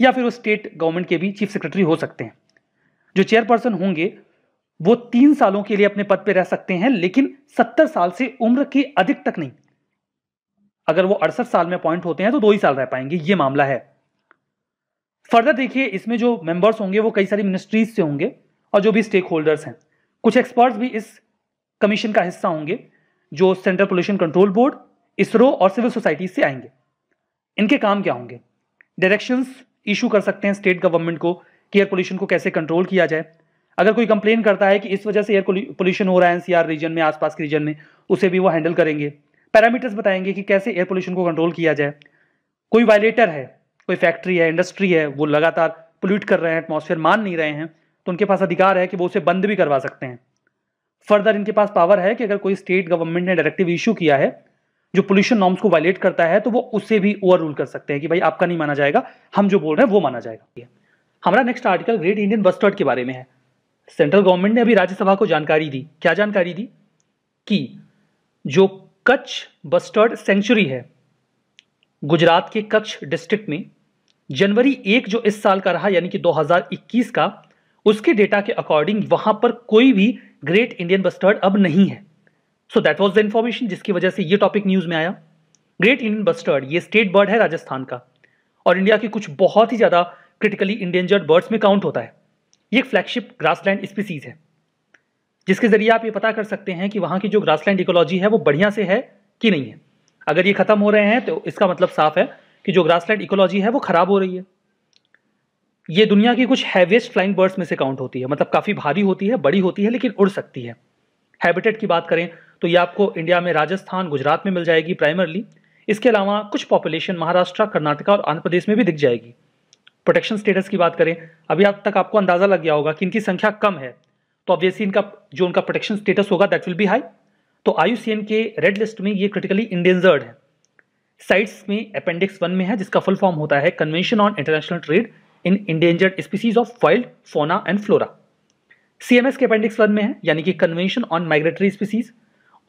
Speaker 1: या फिर वो स्टेट गवर्नमेंट के भी चीफ सेक्रेटरी हो सकते हैं जो चेयरपर्सन होंगे वो तीन सालों के लिए अपने पद पर रह सकते हैं लेकिन सत्तर साल से उम्र के अधिक तक नहीं अगर वो अड़सठ साल में अपॉइंट होते हैं तो दो ही साल रह पाएंगे ये मामला है फर्दर देखिए इसमें जो मेंबर्स होंगे वो कई सारी मिनिस्ट्रीज से होंगे और जो भी स्टेक होल्डर्स हैं कुछ एक्सपर्ट्स भी इस कमीशन का हिस्सा होंगे जो central pollution control board ISRO और सिविल सोसाइटी से आएंगे इनके काम क्या होंगे डायरेक्शंस इशू कर सकते हैं स्टेट गवर्नमेंट को कि एयर पोल्यूशन को कैसे कंट्रोल किया जाए अगर कोई कंप्लेन करता है कि इस वजह से एयर पोल्यूशन हो रहा है एनसीआर रीजन में आसपास के रीजन में उसे भी वो हैंडल करेंगे पैरामीटर्स बताएंगे कि कैसे एयर पोल्यूशन को कंट्रोल किया जाए कोई वायलेटर है कोई फैक्ट्री है इंडस्ट्री है वो लगातार पोल्यूट कर रहे हैं एटमोसफेयर मान नहीं रहे हैं तो उनके पास अधिकार है कि वो उसे बंद भी करवा सकते हैं फर्दर इनके पास पावर है कि अगर कोई स्टेट गवर्नमेंट ने डायरेक्टिव इशू किया है जो पोल्यूशन नॉर्म्स को वायलेट करता है तो वो उसे भी ओवर रूल कर सकते हैं कि भाई आपका नहीं माना जाएगा हम जो बोल रहे हैं वो माना जाएगा हमारा next article great Indian bustard के बारे में है सेंट्रल गवर्नमेंट ने अभी राज्यसभा को जानकारी दी क्या जानकारी दी कि जो कच्छ बस्टर्ड सेंचुरी है गुजरात के कच्छ डिस्ट्रिक्ट में जनवरी एक जो इस साल का रहा यानी कि 2021 का उसके डेटा के अकॉर्डिंग वहां पर कोई भी ग्रेट इंडियन बस्टर्ड अब नहीं है so that was the information जिसकी वजह से ये टॉपिक न्यूज में आया ग्रेट इंडियन बस्टर्ड ये स्टेट बर्ड है राजस्थान का और इंडिया के कुछ बहुत ही ज्यादा क्रिटिकली इंडेंजर्ड बर्ड्स में काउंट होता है ये एक फ्लैगशिप ग्रासलैंड स्पीसीज है जिसके जरिए आप ये पता कर सकते हैं कि वहां की जो ग्रासलैंड इकोलॉजी है वो बढ़िया से है कि नहीं है अगर ये खत्म हो रहे हैं तो इसका मतलब साफ है कि जो ग्रासलैंड इकोलॉजी है वो खराब हो रही है ये दुनिया की कुछ हैवीस्ट फ्लाइंग बर्ड्स में से काउंट होती है मतलब काफ़ी भारी होती है बड़ी होती है लेकिन उड़ सकती है हैबिटेट की बात करें तो ये आपको इंडिया में राजस्थान गुजरात में मिल जाएगी प्राइमरली इसके अलावा कुछ पॉपुलेशन महाराष्ट्र कर्नाटका और आंध्र प्रदेश में भी दिख जाएगी प्रोटेक्शन स्टेटस की बात करें अभी अब तक आपको अंदाज़ा लग गया होगा कि इनकी संख्या कम है तो ऑब्वियसली इनका जो उनका प्रोटेक्शन स्टेटस होगा दैट विल बी हाई तो आयुसीएन के रेड लिस्ट में ये क्रिटिकली इंडेंजर्ड है साइट्स में अपेंडिक्स वन में है जिसका फुल फॉर्म होता है convention on international trade in endangered species of wild fauna and flora CMS के अपेंडिक्स वन में है यानी कि कन्वेंशन ऑन माइग्रेटरी स्पीसीज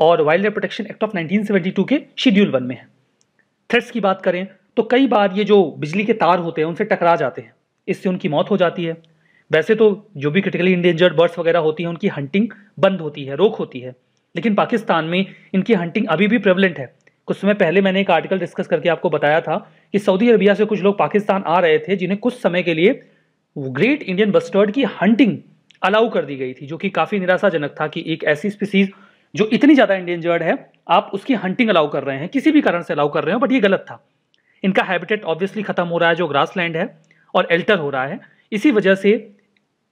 Speaker 1: और wild life protection act of 1972 के शेड्यूल वन में है थ्रेट्स की बात करें तो कई बार ये जो बिजली के तार होते हैं उनसे टकरा जाते हैं इससे उनकी मौत हो जाती है वैसे तो जो भी क्रिटिकली इंडेंजर्ड बर्ड्स वगैरह होती हैं उनकी हंटिंग बंद होती है रोक होती है लेकिन पाकिस्तान में इनकी हंटिंग अभी भी प्रेवलेंट है कुछ समय पहले मैंने एक आर्टिकल डिस्कस करके आपको बताया था कि सऊदी अरबिया से कुछ लोग पाकिस्तान आ रहे थे जिन्हें कुछ समय के लिए ग्रेट इंडियन बस्टर्ड की हंटिंग अलाउ कर दी गई थी जो कि काफ़ी निराशाजनक था कि एक ऐसी स्पीसीज जो इतनी ज़्यादा इंडेंजर्ड है आप उसकी हंटिंग अलाउ कर रहे हैं किसी भी कारण से अलाउ कर रहे हो बट ये गलत था इनका हैबिटेट ऑब्वियसली खत्म हो रहा है जो ग्रास लैंड है और एल्टर हो रहा है इसी वजह से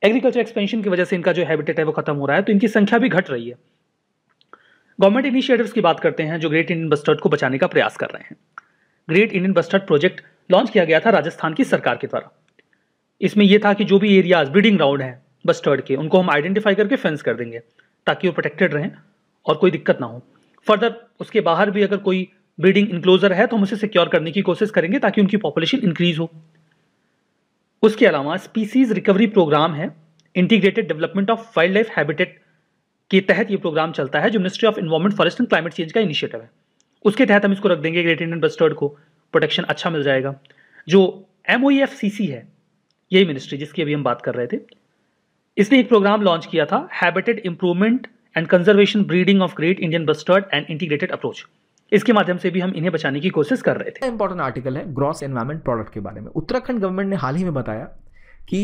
Speaker 1: एग्रीकल्चर एक्सपेंशन की वजह से इनका जो हैबिटेट है वो खत्म हो रहा है तो इनकी संख्या भी घट रही है गवर्नमेंट इनिशिएटिव्स की बात करते हैं जो ग्रेट इंडियन बस्टर्ड को बचाने का प्रयास कर रहे हैं great Indian bustard project launch किया गया था राजस्थान की सरकार के द्वारा इसमें यह था कि जो भी एरियाज ब्रीडिंग ग्राउंड हैं बस्टर्ड के उनको हम आइडेंटिफाई करके फेंस कर देंगे ताकि वो प्रोटेक्टेड रहें और कोई दिक्कत ना हो फर्दर उसके बाहर भी अगर कोई ब्रीडिंग इंक्लोजर है तो हम उसे सिक्योर करने की कोशिश करेंगे ताकि उनकी पॉपुलेशन इंक्रीज हो उसके अलावा स्पीसीज रिकवरी प्रोग्राम है integrated development of wild life habitat के तहत ये प्रोग्राम चलता है जो ministry of environment forest and climate change का इनिशिएटिव है उसके तहत हम इसको रख देंगे ग्रेट इंडियन बस्टर्ड को प्रोटेक्शन अच्छा मिल जाएगा जो एम e है यही मिनिस्ट्री जिसकी अभी हम बात कर रहे थे इसने एक प्रोग्राम लॉन्च किया था habitat improvement and conservation breeding of great Indian bustard and integrated approach इसके माध्यम से भी हम इन्हें बचाने की कोशिश कर रहे थे इंपॉर्टेंट आर्टिकल है ग्रॉस एनवायरमेंट प्रोडक्ट के बारे में उत्तराखंड गवर्नमेंट ने हाल ही में
Speaker 2: बताया कि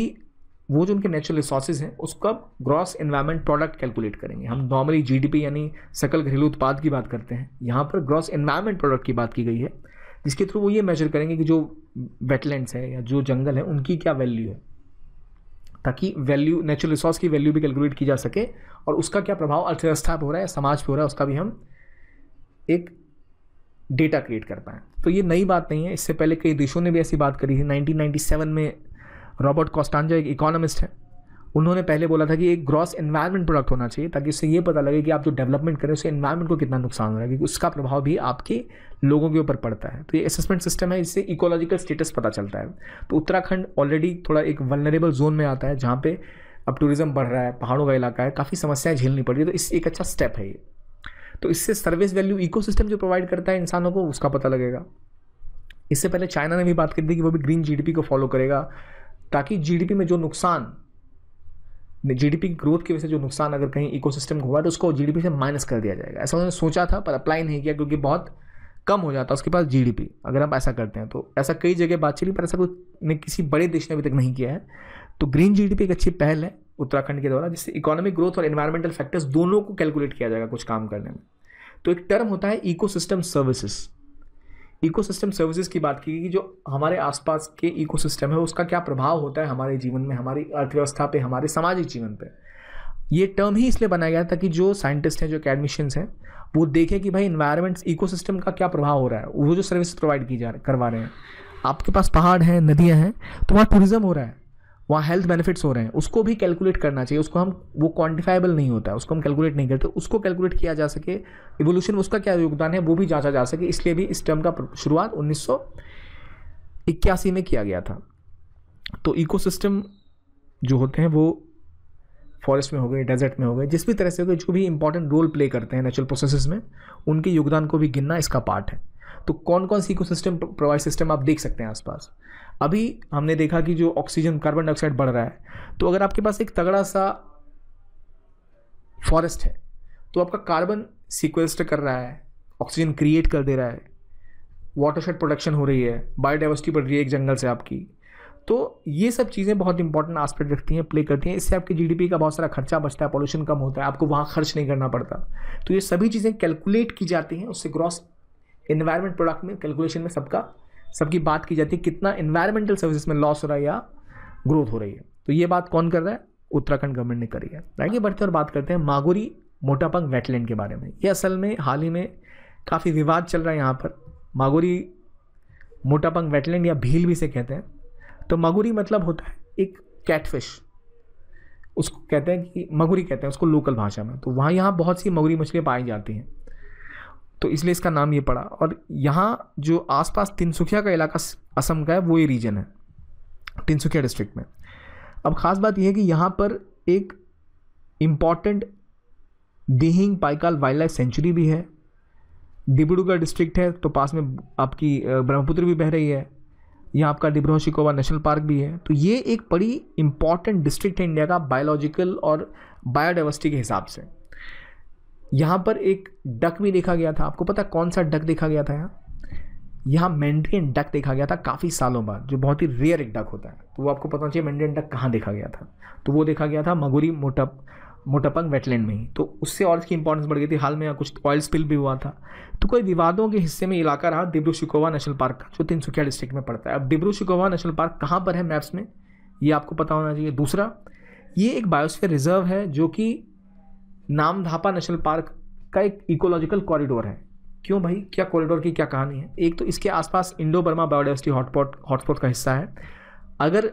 Speaker 2: वो जो उनके नेचुरल रिसोर्सेज हैं उसका ग्रॉस इन्वायरमेंट प्रोडक्ट कैलकुलेट करेंगे हम नॉर्मली जीडीपी यानी सकल घरेलू उत्पाद की बात करते हैं यहाँ पर ग्रॉस इन्वायरमेंट प्रोडक्ट की बात की गई है जिसके थ्रू वो ये मेजर करेंगे कि जो वेटलैंड्स हैं या जो जंगल हैं उनकी क्या वैल्यू है ताकि वैल्यू नेचुरल रिसोर्स की वैल्यू भी कैलकुलेट की जा सके और उसका क्या प्रभाव अर्थव्यवस्था पर हो रहा है समाज पर हो रहा है उसका भी हम एक डेटा क्रिएट कर पाएँ तो ये नई बात नहीं है इससे पहले कई देशों ने भी ऐसी बात करी थी 1997 में रॉबर्ट कॉस्टांजा एक इकोनॉमिस्ट है उन्होंने पहले बोला था कि एक ग्रॉस एनवायरमेंट प्रोडक्ट होना चाहिए ताकि इससे ये पता लगे कि आप जो डेवलपमेंट करें उससे इन्वायरमेंट को कितना नुकसान हो रहा है क्योंकि उसका प्रभाव भी आपके लोगों के ऊपर पड़ता है तो ये असेसमेंट सिस्टम है इससे इकोलॉजिकल स्टेटस पता चलता है तो उत्तराखंड ऑलरेडी थोड़ा एक वनरेबल जोन में आता है जहाँ पर अब टूरिज़्म बढ़ रहा है पहाड़ों का इलाका है काफ़ी समस्याएं झेलनी पड़ रही है तो इससे एक अच्छा स्टेप है ये तो इससे सर्विस वैल्यू इकोसिस्टम जो प्रोवाइड करता है इंसानों को उसका पता लगेगा इससे पहले चाइना ने भी बात कर दी कि वो भी ग्रीन जीडीपी को फॉलो करेगा ताकि जीडीपी में जो नुकसान जीडीपी की ग्रोथ की वजह से जो नुकसान अगर कहीं इकोसिस्टम को हुआ तो उसको जीडीपी से माइनस कर दिया जाएगा ऐसा उन्होंने सोचा था पर अप्लाई नहीं किया क्योंकि बहुत कम हो जाता है उसके पास जीडीपी अगर आप ऐसा करते हैं तो ऐसा कई जगह बात चली पर ऐसा कुछ ने किसी बड़े देश ने अभी तक नहीं किया है तो ग्रीन जीडीपी एक अच्छी पहल है उत्तराखंड के द्वारा जिससे इकोनॉमिक ग्रोथ और एनवायरमेंटल फैक्टर्स दोनों को कैलकुलेट किया जाएगा कुछ काम करने में तो एक टर्म होता है इकोसिस्टम सर्विसेज इकोसिस्टम सर्विसेज की बात की गई जो हमारे आसपास के इकोसिस्टम है उसका क्या प्रभाव होता है हमारे जीवन में हमारी अर्थव्यवस्था पे हमारे सामाजिक जीवन पे ये टर्म ही इसलिए बनाया गया था कि जो साइंटिस्ट हैं जो एकेडमिशियंस हैं वो देखें कि भाई इन्वायरमेंट इको का क्या प्रभाव हो रहा है वो जो सर्विस प्रोवाइड की जा रही करवा रहे हैं आपके पास पहाड़ हैं नदियाँ हैं तो वहाँ टूरिज़्म हो रहा है वहाँ हेल्थ बेनिफिट्स हो रहे हैं उसको भी कैलकुलेट करना चाहिए उसको हम वो क्वान्टिफाइबल नहीं होता है उसको हम कैलकुलेट नहीं करते उसको कैलकुलेट किया जा सके इवोल्यूशन उसका क्या योगदान है वो भी जांचा जा सके इसलिए भी इस टर्म का शुरुआत उन्नीस इक्यासी में किया गया था तो इकोसिस्टम जो होते हैं वो फॉरेस्ट में हो गए डेजर्ट में हो गए जिस भी तरह से हो गए जो भी इंपॉर्टेंट रोल प्ले करते हैं नेचुरल प्रोसेस में उनके योगदान को भी गिनना इसका पार्ट है तो कौन कौन सी इकोसिस्टम प्रोवाइड सिस्टम आप देख सकते हैं आसपास अभी हमने देखा कि जो ऑक्सीजन कार्बन डाइऑक्साइड बढ़ रहा है तो अगर आपके पास एक तगड़ा सा फॉरेस्ट है तो आपका कार्बन सिक्वेस्ट कर रहा है ऑक्सीजन क्रिएट कर दे रहा है वाटरशेड प्रोडक्शन हो रही है बायोडाइवर्सिटी बढ़ रही है एक जंगल से आपकी तो ये सब चीज़ें बहुत इंपॉर्टेंट आस्पेक्ट रखती हैं प्ले करती हैं इससे आपकी जीडीपी का बहुत सारा खर्चा बचता है पॉल्यूशन कम होता है आपको वहाँ खर्च नहीं करना पड़ता तो ये सभी चीज़ें कैलकुलेट की जाती हैं उससे ग्रॉस इन्वायरमेंट प्रोडक्ट में कैलकुलेशन में सबका सबकी बात की जाती है कितना इन्वायरमेंटल सर्विस में लॉस हो रहा है या ग्रोथ हो रही है तो ये बात कौन कर रहा है उत्तराखंड गवर्नमेंट ने करी है आगे बढ़ते और बात करते हैं मागोरी मोटापंग वेटलैंड के बारे में ये असल में हाल ही में काफ़ी विवाद चल रहा है यहाँ पर मागोरी मोटापंग वेटलैंड या भील भी से कहते हैं तो मागुरी मतलब होता है एक कैटफिश उसको कहते हैं कि मगुरी कहते हैं उसको लोकल भाषा में तो वहाँ यहाँ बहुत सी मगुरी मछलियाँ पाई जाती हैं तो इसलिए इसका नाम ये पड़ा और यहाँ जो आसपास तिनसुखिया का इलाका असम का है वो ये रीजन है तिनसुखिया डिस्ट्रिक्ट में अब ख़ास बात यह है कि यहाँ पर एक इम्पॉर्टेंट दिहिंग पाइकाल वाइल्ड लाइफ सेंचुरी भी है डिब्रूगढ़ डिस्ट्रिक्ट है तो पास में आपकी ब्रह्मपुत्र भी बह रही है यहाँ आपका डिब्रो शिकोबा नेशनल पार्क भी है तो ये एक बड़ी इंपॉर्टेंट डिस्ट्रिक्ट है इंडिया का बायोलॉजिकल और बायोडाइवर्सिटी के हिसाब से यहाँ पर एक डक भी देखा गया था आपको पता कौन सा डक देखा गया था यहाँ यहाँ मैंड्रियन डक देखा गया था काफ़ी सालों बाद जो बहुत ही रेयर एक डक होता है तो वो आपको पता चाहिए मैंड्रियन डक कहाँ देखा गया था तो वो देखा गया था मगुरी मोटप मोटापंग वेटलैंड में ही तो उससे और इसकी इंपॉर्टेंस बढ़ गई थी हाल में यहाँ कुछ ऑयल स्पिल भी हुआ था तो कोई विवादों के हिस्से में इलाका रहा डिब्रू शिकोवा नेशनल पार्क का जो तिनसुकिया डिस्ट्रिक्ट में पड़ता है अब डिब्रू शिकोवा नेशनल पार्क कहाँ पर है मैप्स में ये आपको पता होना चाहिए दूसरा ये एक बायोस्फीयर रिजर्व है जो कि नामधापा नेशनल पार्क का एक इकोलॉजिकल कॉरिडोर है क्यों भाई क्या कॉरिडोर की क्या कहानी है एक तो इसके आसपास Indo Burma biodiversity hotspot hotspot का हिस्सा है अगर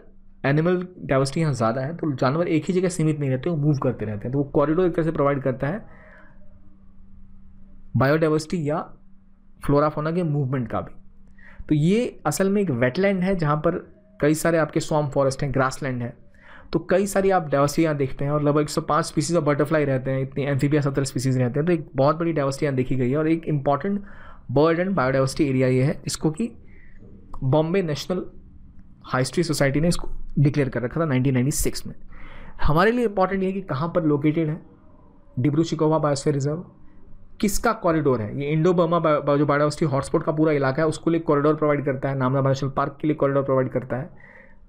Speaker 2: एनिमल डाइवर्सिटी यहाँ ज़्यादा है तो जानवर एक ही जगह सीमित नहीं रहते वो मूव करते रहते हैं तो वो कॉरिडोर एक तरह से प्रोवाइड करता है बायोडाइवर्सिटी या फ्लोराफोना के मूवमेंट का भी तो ये असल में एक वेटलैंड है जहाँ पर कई सारे आपके स्वाम फॉरेस्ट हैं ग्रासलैंड है तो कई सारी आप डायवर्सिटी यहाँ देखते हैं और लगभग एक सौ पाँच स्पीसीज ऑफ बटरफ्लाई रहते हैं इतनी एम्फीबिया सत्रह स्पीसीज रहते हैं तो एक बहुत बड़ी डायवर्सिटी यहाँ देखी गई है और एक important bird and biodiversity area ये है इसको कि बॉम्बे नेशनल हाइस्ट्री सोसाइटी ने इसको डिक्लेयर कर रखा था 1996 में हमारे लिए इंपॉर्टेंट ये कि कहाँ पर लोकेटेड है डिब्रू शिकोवा बायोस्फेयर रिजर्व किसका कॉरिडोर है ये इंडो बर्मा जो बायोडाइवर्सिटी हॉटस्पॉट का पूरा इलाका है उसको लिए कॉरिडोर प्रोवाइड करता है नामदा नेशनल पार्क के लिए कॉरिडोर प्रोवाइड करता है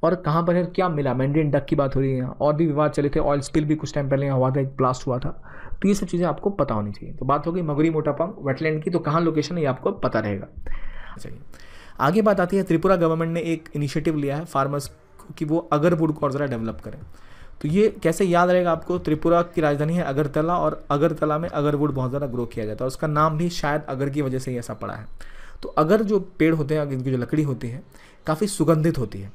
Speaker 2: और कहाँ पर है क्या मिला मैंड्रिन डक की बात हो रही है यहाँ और भी विवाद चले थे ऑयल स्पिल भी कुछ टाइम पहले यहाँ हुआ था एक ब्लास्ट हुआ था तो ये सब चीज़ें आपको पता होनी चाहिए तो बात हो गई मगरी मोटापा वेटलैंड की तो कहाँ लोकेशन है ये आपको पता रहेगा चलिए आगे बात आती है त्रिपुरा गवर्नमेंट ने एक इनिशिएटिव लिया है फार्मर्स कि वो अगर और ज़रा डेवलप करें तो ये कैसे याद रहेगा आपको त्रिपुरा की राजधानी है अगरतला और अगरतला में अगरवुड बहुत ज़्यादा ग्रो किया जाता है उसका नाम भी शायद अगर की वजह से ही ऐसा पड़ा है तो अगर जो पेड़ होते हैं इनकी जो लकड़ी होती है काफ़ी सुगंधित होती है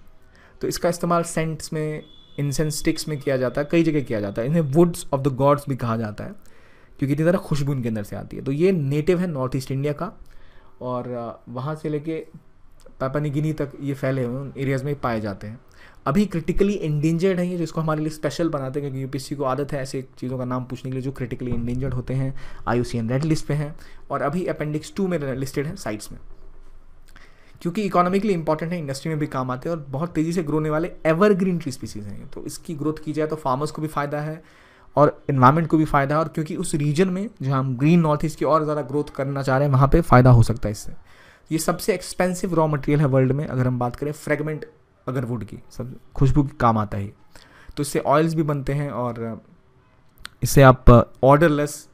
Speaker 2: तो इसका इस्तेमाल सेंट्स में इंसेंस स्टिक्स में किया जाता है कई जगह किया जाता है इन्हें वुड्स ऑफ द गॉड्स भी कहा जाता है क्योंकि इतनी ज़रा खुशबू इनके अंदर से आती है तो ये नेटिव है नॉर्थ ईस्ट इंडिया का और वहाँ से लेके पापानिगिनी तक ये फैले हुए उन एरियाज़ में पाए जाते हैं अभी क्रिटिकली इंडेंजर्ड हैं ये जिसको हमारे लिए स्पेशल बनाते हैं क्योंकि यूपीएससी को आदत है ऐसे चीज़ों का नाम पूछने के लिए जो क्रिटिकली इंडेंजर्ड होते हैं आई रेड लिस्ट पे हैं और अभी अपेंडिक्स टू में लिस्टेड हैं साइट्स में क्योंकि इकोनॉमिकली इंपॉर्टेंट है इंडस्ट्री में भी काम आते हैं और बहुत तेज़ी से ग्रो होने वाले एवरग्रीन ट्री स्पीसीज हैं तो इसकी ग्रोथ की जाए तो फार्मर्स को भी फ़ायदा है और इन्वायरमेंट को भी फ़ायदा है और क्योंकि उस रीजन में जहाँ हम ग्रीन नॉर्थ ईस्ट की और ज़्यादा ग्रोथ करना चाह रहे हैं वहाँ पर फ़ायदा हो सकता है इससे ये सबसे एक्सपेंसिव रॉ मटेरियल है वर्ल्ड में अगर हम बात करें फ्रेगमेंट अगर वुड की सब खुशबू की काम आता है तो इससे ऑयल्स भी बनते हैं और इससे आप ऑर्डरलेस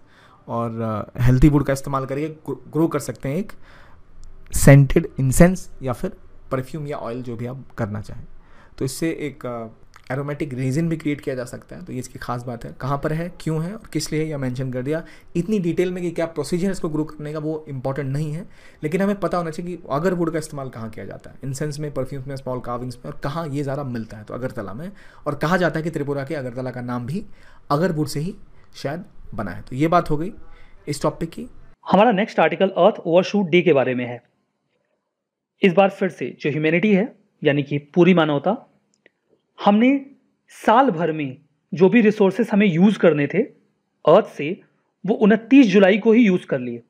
Speaker 2: और हेल्थी वुड का इस्तेमाल करके ग्रो कर सकते हैं एक सेंटेड इंसेंस या फिर परफ्यूम या ऑयल जो भी आप करना चाहें तो इससे एक एरोमेटिक रीजन भी क्रिएट किया जा सकता है तो ये इसकी खास बात है कहाँ पर है क्यों है और किस लिए यह मेंशन कर दिया इतनी डिटेल में कि क्या प्रोसीजर है इसको ग्रो करने का वो इंपॉर्टेंट नहीं है लेकिन हमें पता होना चाहिए कि अगर वुड का इस्तेमाल कहाँ किया जाता है इंसेंस में परफ्यूम्स में स्मॉल कार्विंग्स में और कहाँ ये ज़्यादा मिलता है तो अगरतला में और कहा जाता है कि त्रिपुरा के अगरतला का नाम भी अगर वुड से ही शायद
Speaker 1: बना है तो ये बात हो गई इस टॉपिक की हमारा next article earth overshoot day के बारे में है इस बार फिर से जो ह्यूमैनिटी है यानी कि पूरी मानवता हमने साल भर में जो भी रिसोर्सेज हमें यूज़ करने थे अर्थ से वो उनतीस जुलाई को ही यूज़ कर लिए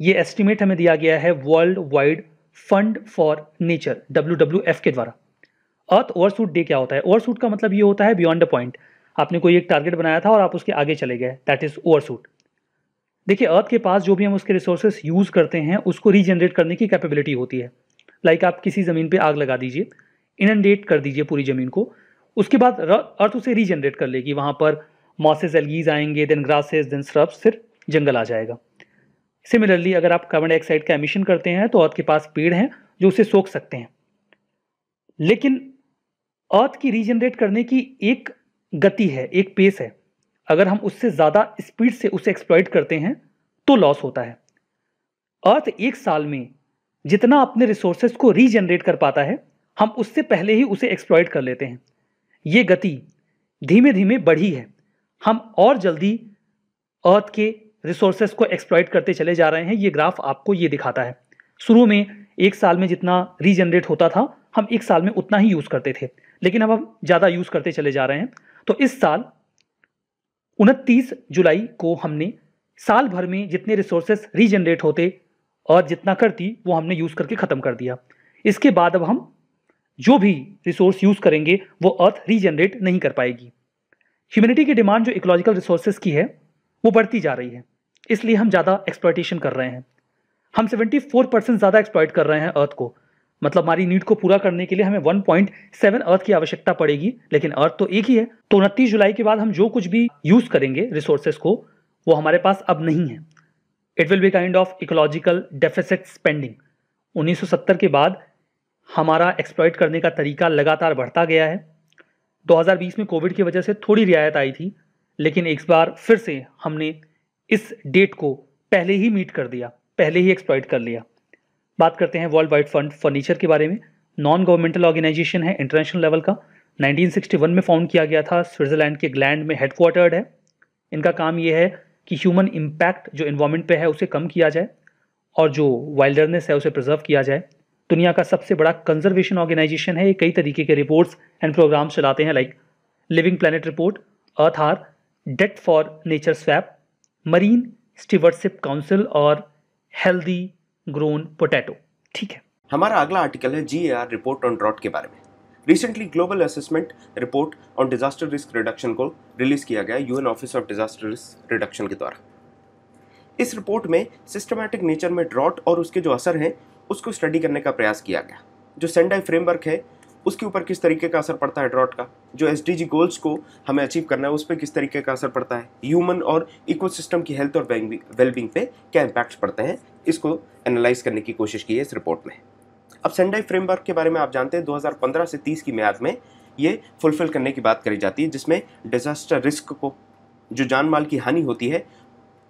Speaker 1: ये एस्टिमेट हमें दिया गया है world wide fund for nature W W F के द्वारा अर्थ ओवरसूट डे क्या होता है ओवरसूट का मतलब ये होता है बियॉन्ड अ पॉइंट आपने कोई एक टारगेट बनाया था और आप उसके आगे चले गए दैट इज़ ओवरसूट देखिए अर्थ के पास जो भी हम उसके रिसोर्सेज यूज़ करते हैं उसको रीजनरेट करने की कैपेबिलिटी होती है लाइक आप किसी ज़मीन पर आग लगा दीजिए इनडेट कर दीजिए पूरी ज़मीन को उसके बाद अर्थ उसे रीजनरेट कर लेगी वहाँ पर मॉसेज एलगीज आएंगे देन ग्रासेस देन स्रब्स फिर जंगल आ जाएगा सिमिलरली अगर आप कार्बन डाइऑक्साइड का एमिशन करते हैं तो अर्थ के पास पेड़ हैं जो उसे सोख सकते हैं लेकिन अर्थ की रीजनरेट करने की एक गति है एक पेस है अगर हम उससे ज़्यादा स्पीड से उसे एक्सप्लॉइट करते हैं तो लॉस होता है अर्थ एक साल में जितना अपने रिसोर्सेज को रीजनरेट कर पाता है हम उससे पहले ही उसे एक्सप्लॉयट कर लेते हैं ये गति धीमे धीमे बढ़ी है हम और जल्दी अर्थ के रिसोर्सेज को एक्सप्लॉयट करते चले जा रहे हैं ये ग्राफ आपको ये दिखाता है शुरू में एक साल में जितना रीजनरेट होता था हम एक साल में उतना ही यूज़ करते थे लेकिन अब हम ज़्यादा यूज़ करते चले जा रहे हैं तो इस साल उनतीस जुलाई को हमने साल भर में जितने रिसोर्सेस रीजनरेट होते और जितना करती वो हमने यूज़ करके ख़त्म कर दिया इसके बाद अब हम जो भी रिसोर्स यूज़ करेंगे वो अर्थ रीजनरेट नहीं कर पाएगी ह्यूमिनिटी की डिमांड जो इकोलॉजिकल रिसोर्सेज की है वो बढ़ती जा रही है इसलिए हम ज़्यादा एक्सप्लाइटेशन कर रहे हैं हम 74 परसेंट ज़्यादा एक्सप्लॉयट कर रहे हैं अर्थ को मतलब हमारी नीड को पूरा करने के लिए हमें 1.7 अर्थ की आवश्यकता पड़ेगी लेकिन अर्थ तो एक ही है तो उनतीस जुलाई के बाद हम जो कुछ भी यूज़ करेंगे रिसोर्सेज को वो हमारे पास अब नहीं है it will be kind of ecological deficit spending 1970 के बाद हमारा एक्सप्लॉयट करने का तरीका लगातार बढ़ता गया है 2020 में कोविड की वजह से थोड़ी रियायत आई थी लेकिन एक बार फिर से हमने इस डेट को पहले ही मीट कर दिया पहले ही एक्सप्लॉयट कर लिया बात करते हैं वर्ल्ड वाइड फंड फर्नीचर के बारे में नॉन गवर्नमेंटल ऑर्गेनाइजेशन है इंटरनेशनल लेवल का 1961 में फाउंड किया गया था स्विट्जरलैंड के ग्लैंड में हेडक्वार्टर्ड है इनका काम यह है कि ह्यूमन इम्पैक्ट जो इन्वामेंट पे है उसे कम किया जाए और जो वाइल्डरनेस है उसे प्रिजर्व किया जाए दुनिया का सबसे बड़ा कंजर्वेशन ऑर्गेनाइजेशन है ये कई तरीके के रिपोर्ट्स एंड प्रोग्राम्स चलाते हैं like living planet report earth hour debt for nature swap marine stewardship council और हेल्दी ग्रोन पोटैटो ठीक
Speaker 3: है हमारा अगला आर्टिकल है जी रिपोर्ट ऑन ड्रॉट के बारे में recently global assessment report on disaster risk reduction को रिलीज किया गया UN office of disaster risk reduction के द्वारा इस रिपोर्ट में सिस्टमैटिक नेचर में ड्रॉट और उसके जो असर हैं उसको स्टडी करने का प्रयास किया गया जो सेंडाई फ्रेमवर्क है उसके ऊपर किस तरीके का असर पड़ता है ड्रॉट का जो एस गोल्स को हमें अचीव करना है उस पर किस तरीके का असर पड़ता है ह्यूमन और इकोसिस्टम की हेल्थ और वेलबिंग पे क्या इम्पैक्ट पड़ते हैं इसको एनालाइज करने की कोशिश की है इस रिपोर्ट में अब सेंडाई फ्रेमवर्क के बारे में आप जानते हैं 2015 से 30 की म्याद में ये फुलफिल करने की बात करी जाती है जिसमें डिजास्टर रिस्क को जो जान माल की हानि होती है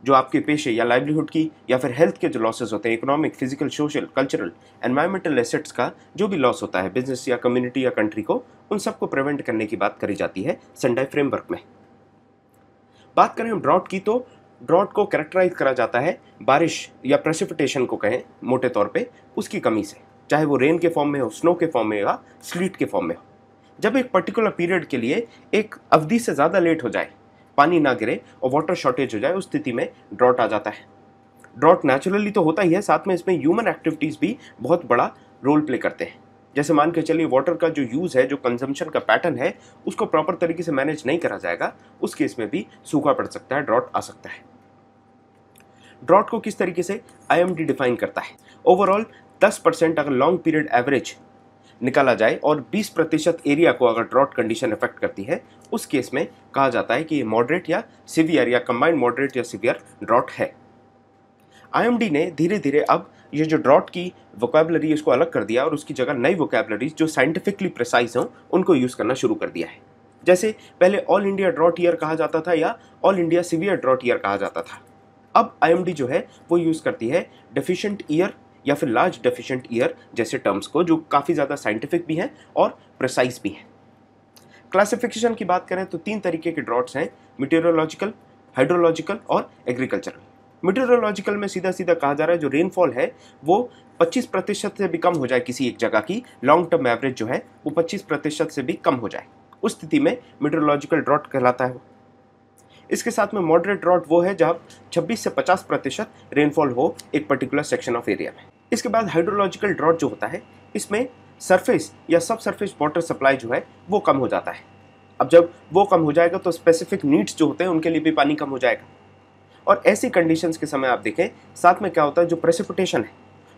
Speaker 3: जो आपके पेशे या लाइवलीहुड की या फिर हेल्थ के जो लॉसेज होते हैं economic physical social cultural environmental assets का जो भी लॉस होता है बिजनेस या कम्युनिटी या कंट्री को उन सबको प्रिवेंट करने की बात करी जाती है सेंडाई फ्रेमवर्क में बात करें हम ड्रॉट की तो ड्रॉट को कैरेक्टराइज करा जाता है बारिश या प्रेसिपिटेशन को कहें मोटे तौर पे उसकी कमी से चाहे वो रेन के फॉर्म में हो स्नो के फॉर्म में हो स्लीट के फॉर्म में हो जब एक पर्टिकुलर पीरियड के लिए एक अवधि से ज़्यादा लेट हो जाए पानी ना गिरे और वाटर शॉर्टेज हो जाए उस स्थिति में ड्रॉट आ जाता है ड्रॉट नेचुरली तो होता ही है साथ में इसमें ह्यूमन एक्टिविटीज़ भी बहुत बड़ा रोल प्ले करते हैं जैसे मान के चलिए वाटर का जो यूज़ है जो कंजम्पशन का पैटर्न है उसको प्रॉपर तरीके से मैनेज नहीं करा जाएगा उस केस में भी सूखा पड़ सकता है ड्रॉट आ सकता है ड्रॉट को किस तरीके से आईएमडी डिफाइन करता है ओवरऑल 10 परसेंट अगर लॉन्ग पीरियड एवरेज निकाला जाए और 20 प्रतिशत एरिया को अगर ड्रॉट कंडीशन इफेक्ट करती है उस केस में कहा जाता है कि ये मॉडरेट या सिवियर या कंबाइंड मॉडरेट या सिवियर ड्रॉट है आईएमडी ने धीरे धीरे अब ये जो ड्रॉट की वोकेबलरी इसको अलग कर दिया और उसकी जगह नई वोकेबलरीज जो साइंटिफिकली प्रिसाइज हों उनको यूज़ करना शुरू कर दिया है जैसे पहले ऑल इंडिया ड्रॉट ईयर कहा जाता था या all India severe drought year कहा जाता था अब आई जो है वो यूज़ करती है डिफिशेंट ईयर या फिर लार्ज डेफिशेंट ईयर जैसे टर्म्स को जो काफ़ी ज़्यादा साइंटिफिक भी हैं और प्रसाइज भी हैं क्लासिफिकेशन की बात करें तो तीन तरीके के ड्रॉट्स हैं मिटेरोलॉजिकल हाइड्रोलॉजिकल और एग्रीकल्चरल मिटेरोलॉजिकल में सीधा सीधा कहा जा रहा है जो रेनफॉल है वो 25 प्रतिशत से भी कम हो जाए किसी एक जगह की लॉन्ग टर्म एवरेज जो है वो 25 प्रतिशत से भी कम हो जाए उस स्थिति में मिटेरोलॉजिकल ड्रॉट कहलाता है वो इसके साथ में मॉडरेट ड्रॉट वो है जहाँ 26 से 50 प्रतिशत रेनफॉल हो एक पर्टिकुलर सेक्शन ऑफ एरिया में इसके बाद हाइड्रोलॉजिकल ड्रॉट जो होता है इसमें सरफेस या सब सरफेस वाटर सप्लाई जो है वो कम हो जाता है अब जब वो कम हो जाएगा तो स्पेसिफिक नीड्स जो होते हैं उनके लिए भी पानी कम हो जाएगा और ऐसी कंडीशंस के समय आप देखें साथ में क्या होता है जो प्रेसिपिटेशन है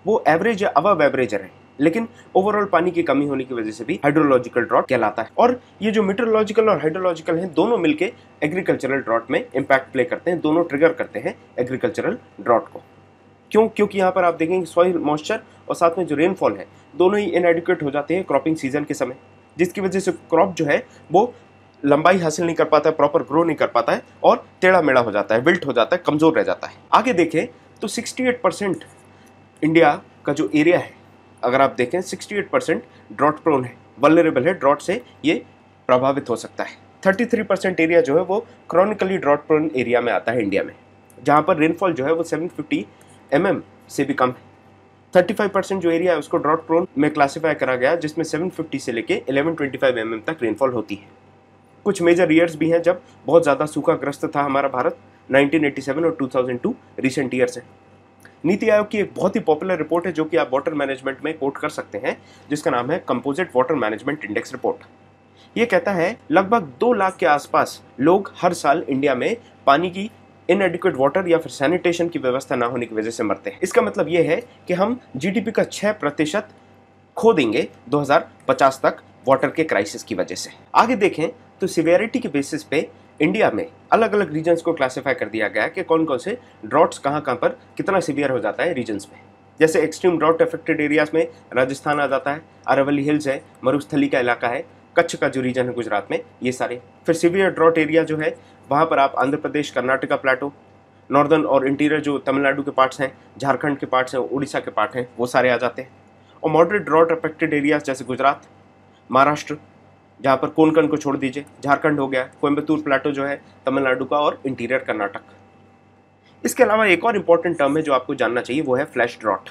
Speaker 3: वो एवरेज या अवब एवरेजर है लेकिन ओवरऑल पानी की कमी होने की वजह से भी हाइड्रोलॉजिकल ड्रॉट कहलाता है और ये जो मेट्रोलॉजिकल और हाइड्रोलॉजिकल हैं दोनों मिलके एग्रीकल्चरल ड्रॉट में इम्पैक्ट प्ले करते हैं दोनों ट्रिगर करते हैं एग्रीकल्चरल ड्रॉट को क्यों क्योंकि यहाँ पर आप देखेंगे सॉइल मॉइस्चर और साथ में जो रेनफॉल है दोनों ही इनएडिक्वेट हो जाते हैं क्रॉपिंग सीजन के समय जिसकी वजह से क्रॉप जो है वो लंबाई हासिल नहीं कर पाता है प्रॉपर ग्रो नहीं कर पाता है और टेढ़ा मेढ़ा हो जाता है विल्ट हो जाता है कमज़ोर रह जाता है आगे देखें तो 68 परसेंट इंडिया का जो एरिया है अगर आप देखें 68 परसेंट ड्रॉट प्रोन है वलरेबल है ड्रॉट से ये प्रभावित हो सकता है 33 परसेंट एरिया जो है वो क्रॉनिकली ड्रॉट प्रोन एरिया में आता है इंडिया में जहाँ पर रेनफॉल जो है वो 750 एम mm से भी कम है 35 परसेंट जो एरिया है उसको ड्रॉट प्रोन में क्लासिफाई करा गया जिसमें 750 से लेके 1125 एम mm तक रेनफॉल होती है कुछ मेजर ईयर्स भी हैं जब बहुत ज़्यादा सूखाग्रस्त था हमारा भारत 1987 और 2002 रिसेंट ईयर्स हैं नीति आयोग की एक बहुत ही पॉपुलर रिपोर्ट है जो कि आप वाटर मैनेजमेंट में कोट कर सकते हैं जिसका नाम है composite water management index report ये कहता है लगभग दो लाख के आसपास लोग हर साल इंडिया में पानी की इनएडिकुएट वाटर या फिर सैनिटेशन की व्यवस्था ना होने की वजह से मरते हैं इसका मतलब ये है कि हम जीडीपी का छः प्रतिशत खो देंगे 2050 तक वाटर के क्राइसिस की वजह से आगे देखें तो सिवियरिटी के बेसिस पे इंडिया में अलग अलग रीजन्स को क्लासिफाई कर दिया गया है कि कौन कौन से ड्रॉट्स कहाँ कहाँ पर कितना सिवियर हो जाता है रीजन्स में जैसे एक्सट्रीम ड्रॉट अफेक्टेड एरियाज में राजस्थान आ जाता है अरवली हिल्स है मरुस्थली का इलाका है कच्छ का जो रीजन है गुजरात में ये सारे फिर सिवियर ड्रॉट एरिया जो है वहाँ पर आप आंध्र प्रदेश कर्नाटका प्लाटो नॉर्दर्न और इंटीरियर जो तमिलनाडु के पार्ट्स हैं झारखंड के पार्ट्स हैं उड़ीसा के पार्ट हैं वो सारे आ जाते हैं और मॉडरेट ड्रॉट अफेक्टेड एरियाज जैसे गुजरात महाराष्ट्र जहाँ पर कोनकन को छोड़ दीजिए झारखंड हो गया कोयम्बतूर प्लाटो जो है तमिलनाडु का और इंटीरियर कर्नाटक इसके अलावा एक और इम्पॉर्टेंट टर्म है जो आपको जानना चाहिए वो है फ्लैश ड्रॉट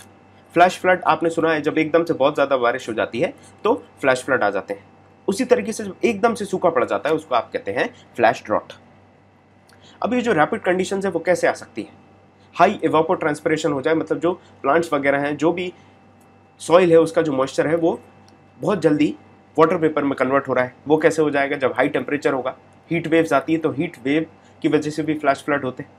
Speaker 3: फ्लैश फ्लड आपने सुना है जब एकदम से बहुत ज़्यादा बारिश हो जाती है तो फ्लैश फ्लड आ जाते हैं उसी तरीके से जब एकदम से सूखा पड़ जाता है उसको आप कहते हैं फ्लैश ड्रॉट अब ये जो रैपिड कंडीशन है वो कैसे आ सकती हैं हाई एवापो ट्रांसपरेशन हो जाए मतलब जो प्लांट्स वगैरह हैं जो भी सॉइल है उसका जो मॉइस्चर है वो बहुत जल्दी वाटर पेपर में कन्वर्ट हो रहा है वो कैसे हो जाएगा जब हाई टेम्परेचर होगा हीट वेव्स आती है तो हीट वेव की वजह से भी फ्लैश फ्लड होते हैं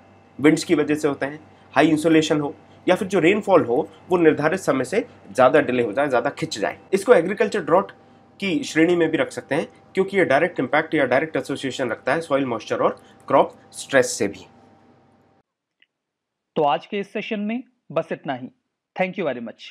Speaker 3: विंड्स की वजह से होते हैं हाई इंसोलेशन हो या फिर जो रेनफॉल हो वो निर्धारित समय से ज़्यादा डिले हो जाए ज़्यादा खिंच जाए इसको एग्रीकल्चर ड्रॉट की श्रेणी में भी रख सकते हैं क्योंकि ये डायरेक्ट इम्पैक्ट या डायरेक्ट एसोसिएशन रखता है सॉइल मॉइस्चर और क्रॉप स्ट्रेस से भी
Speaker 1: तो आज के इस सेशन में बस इतना ही थैंक यू वेरी मच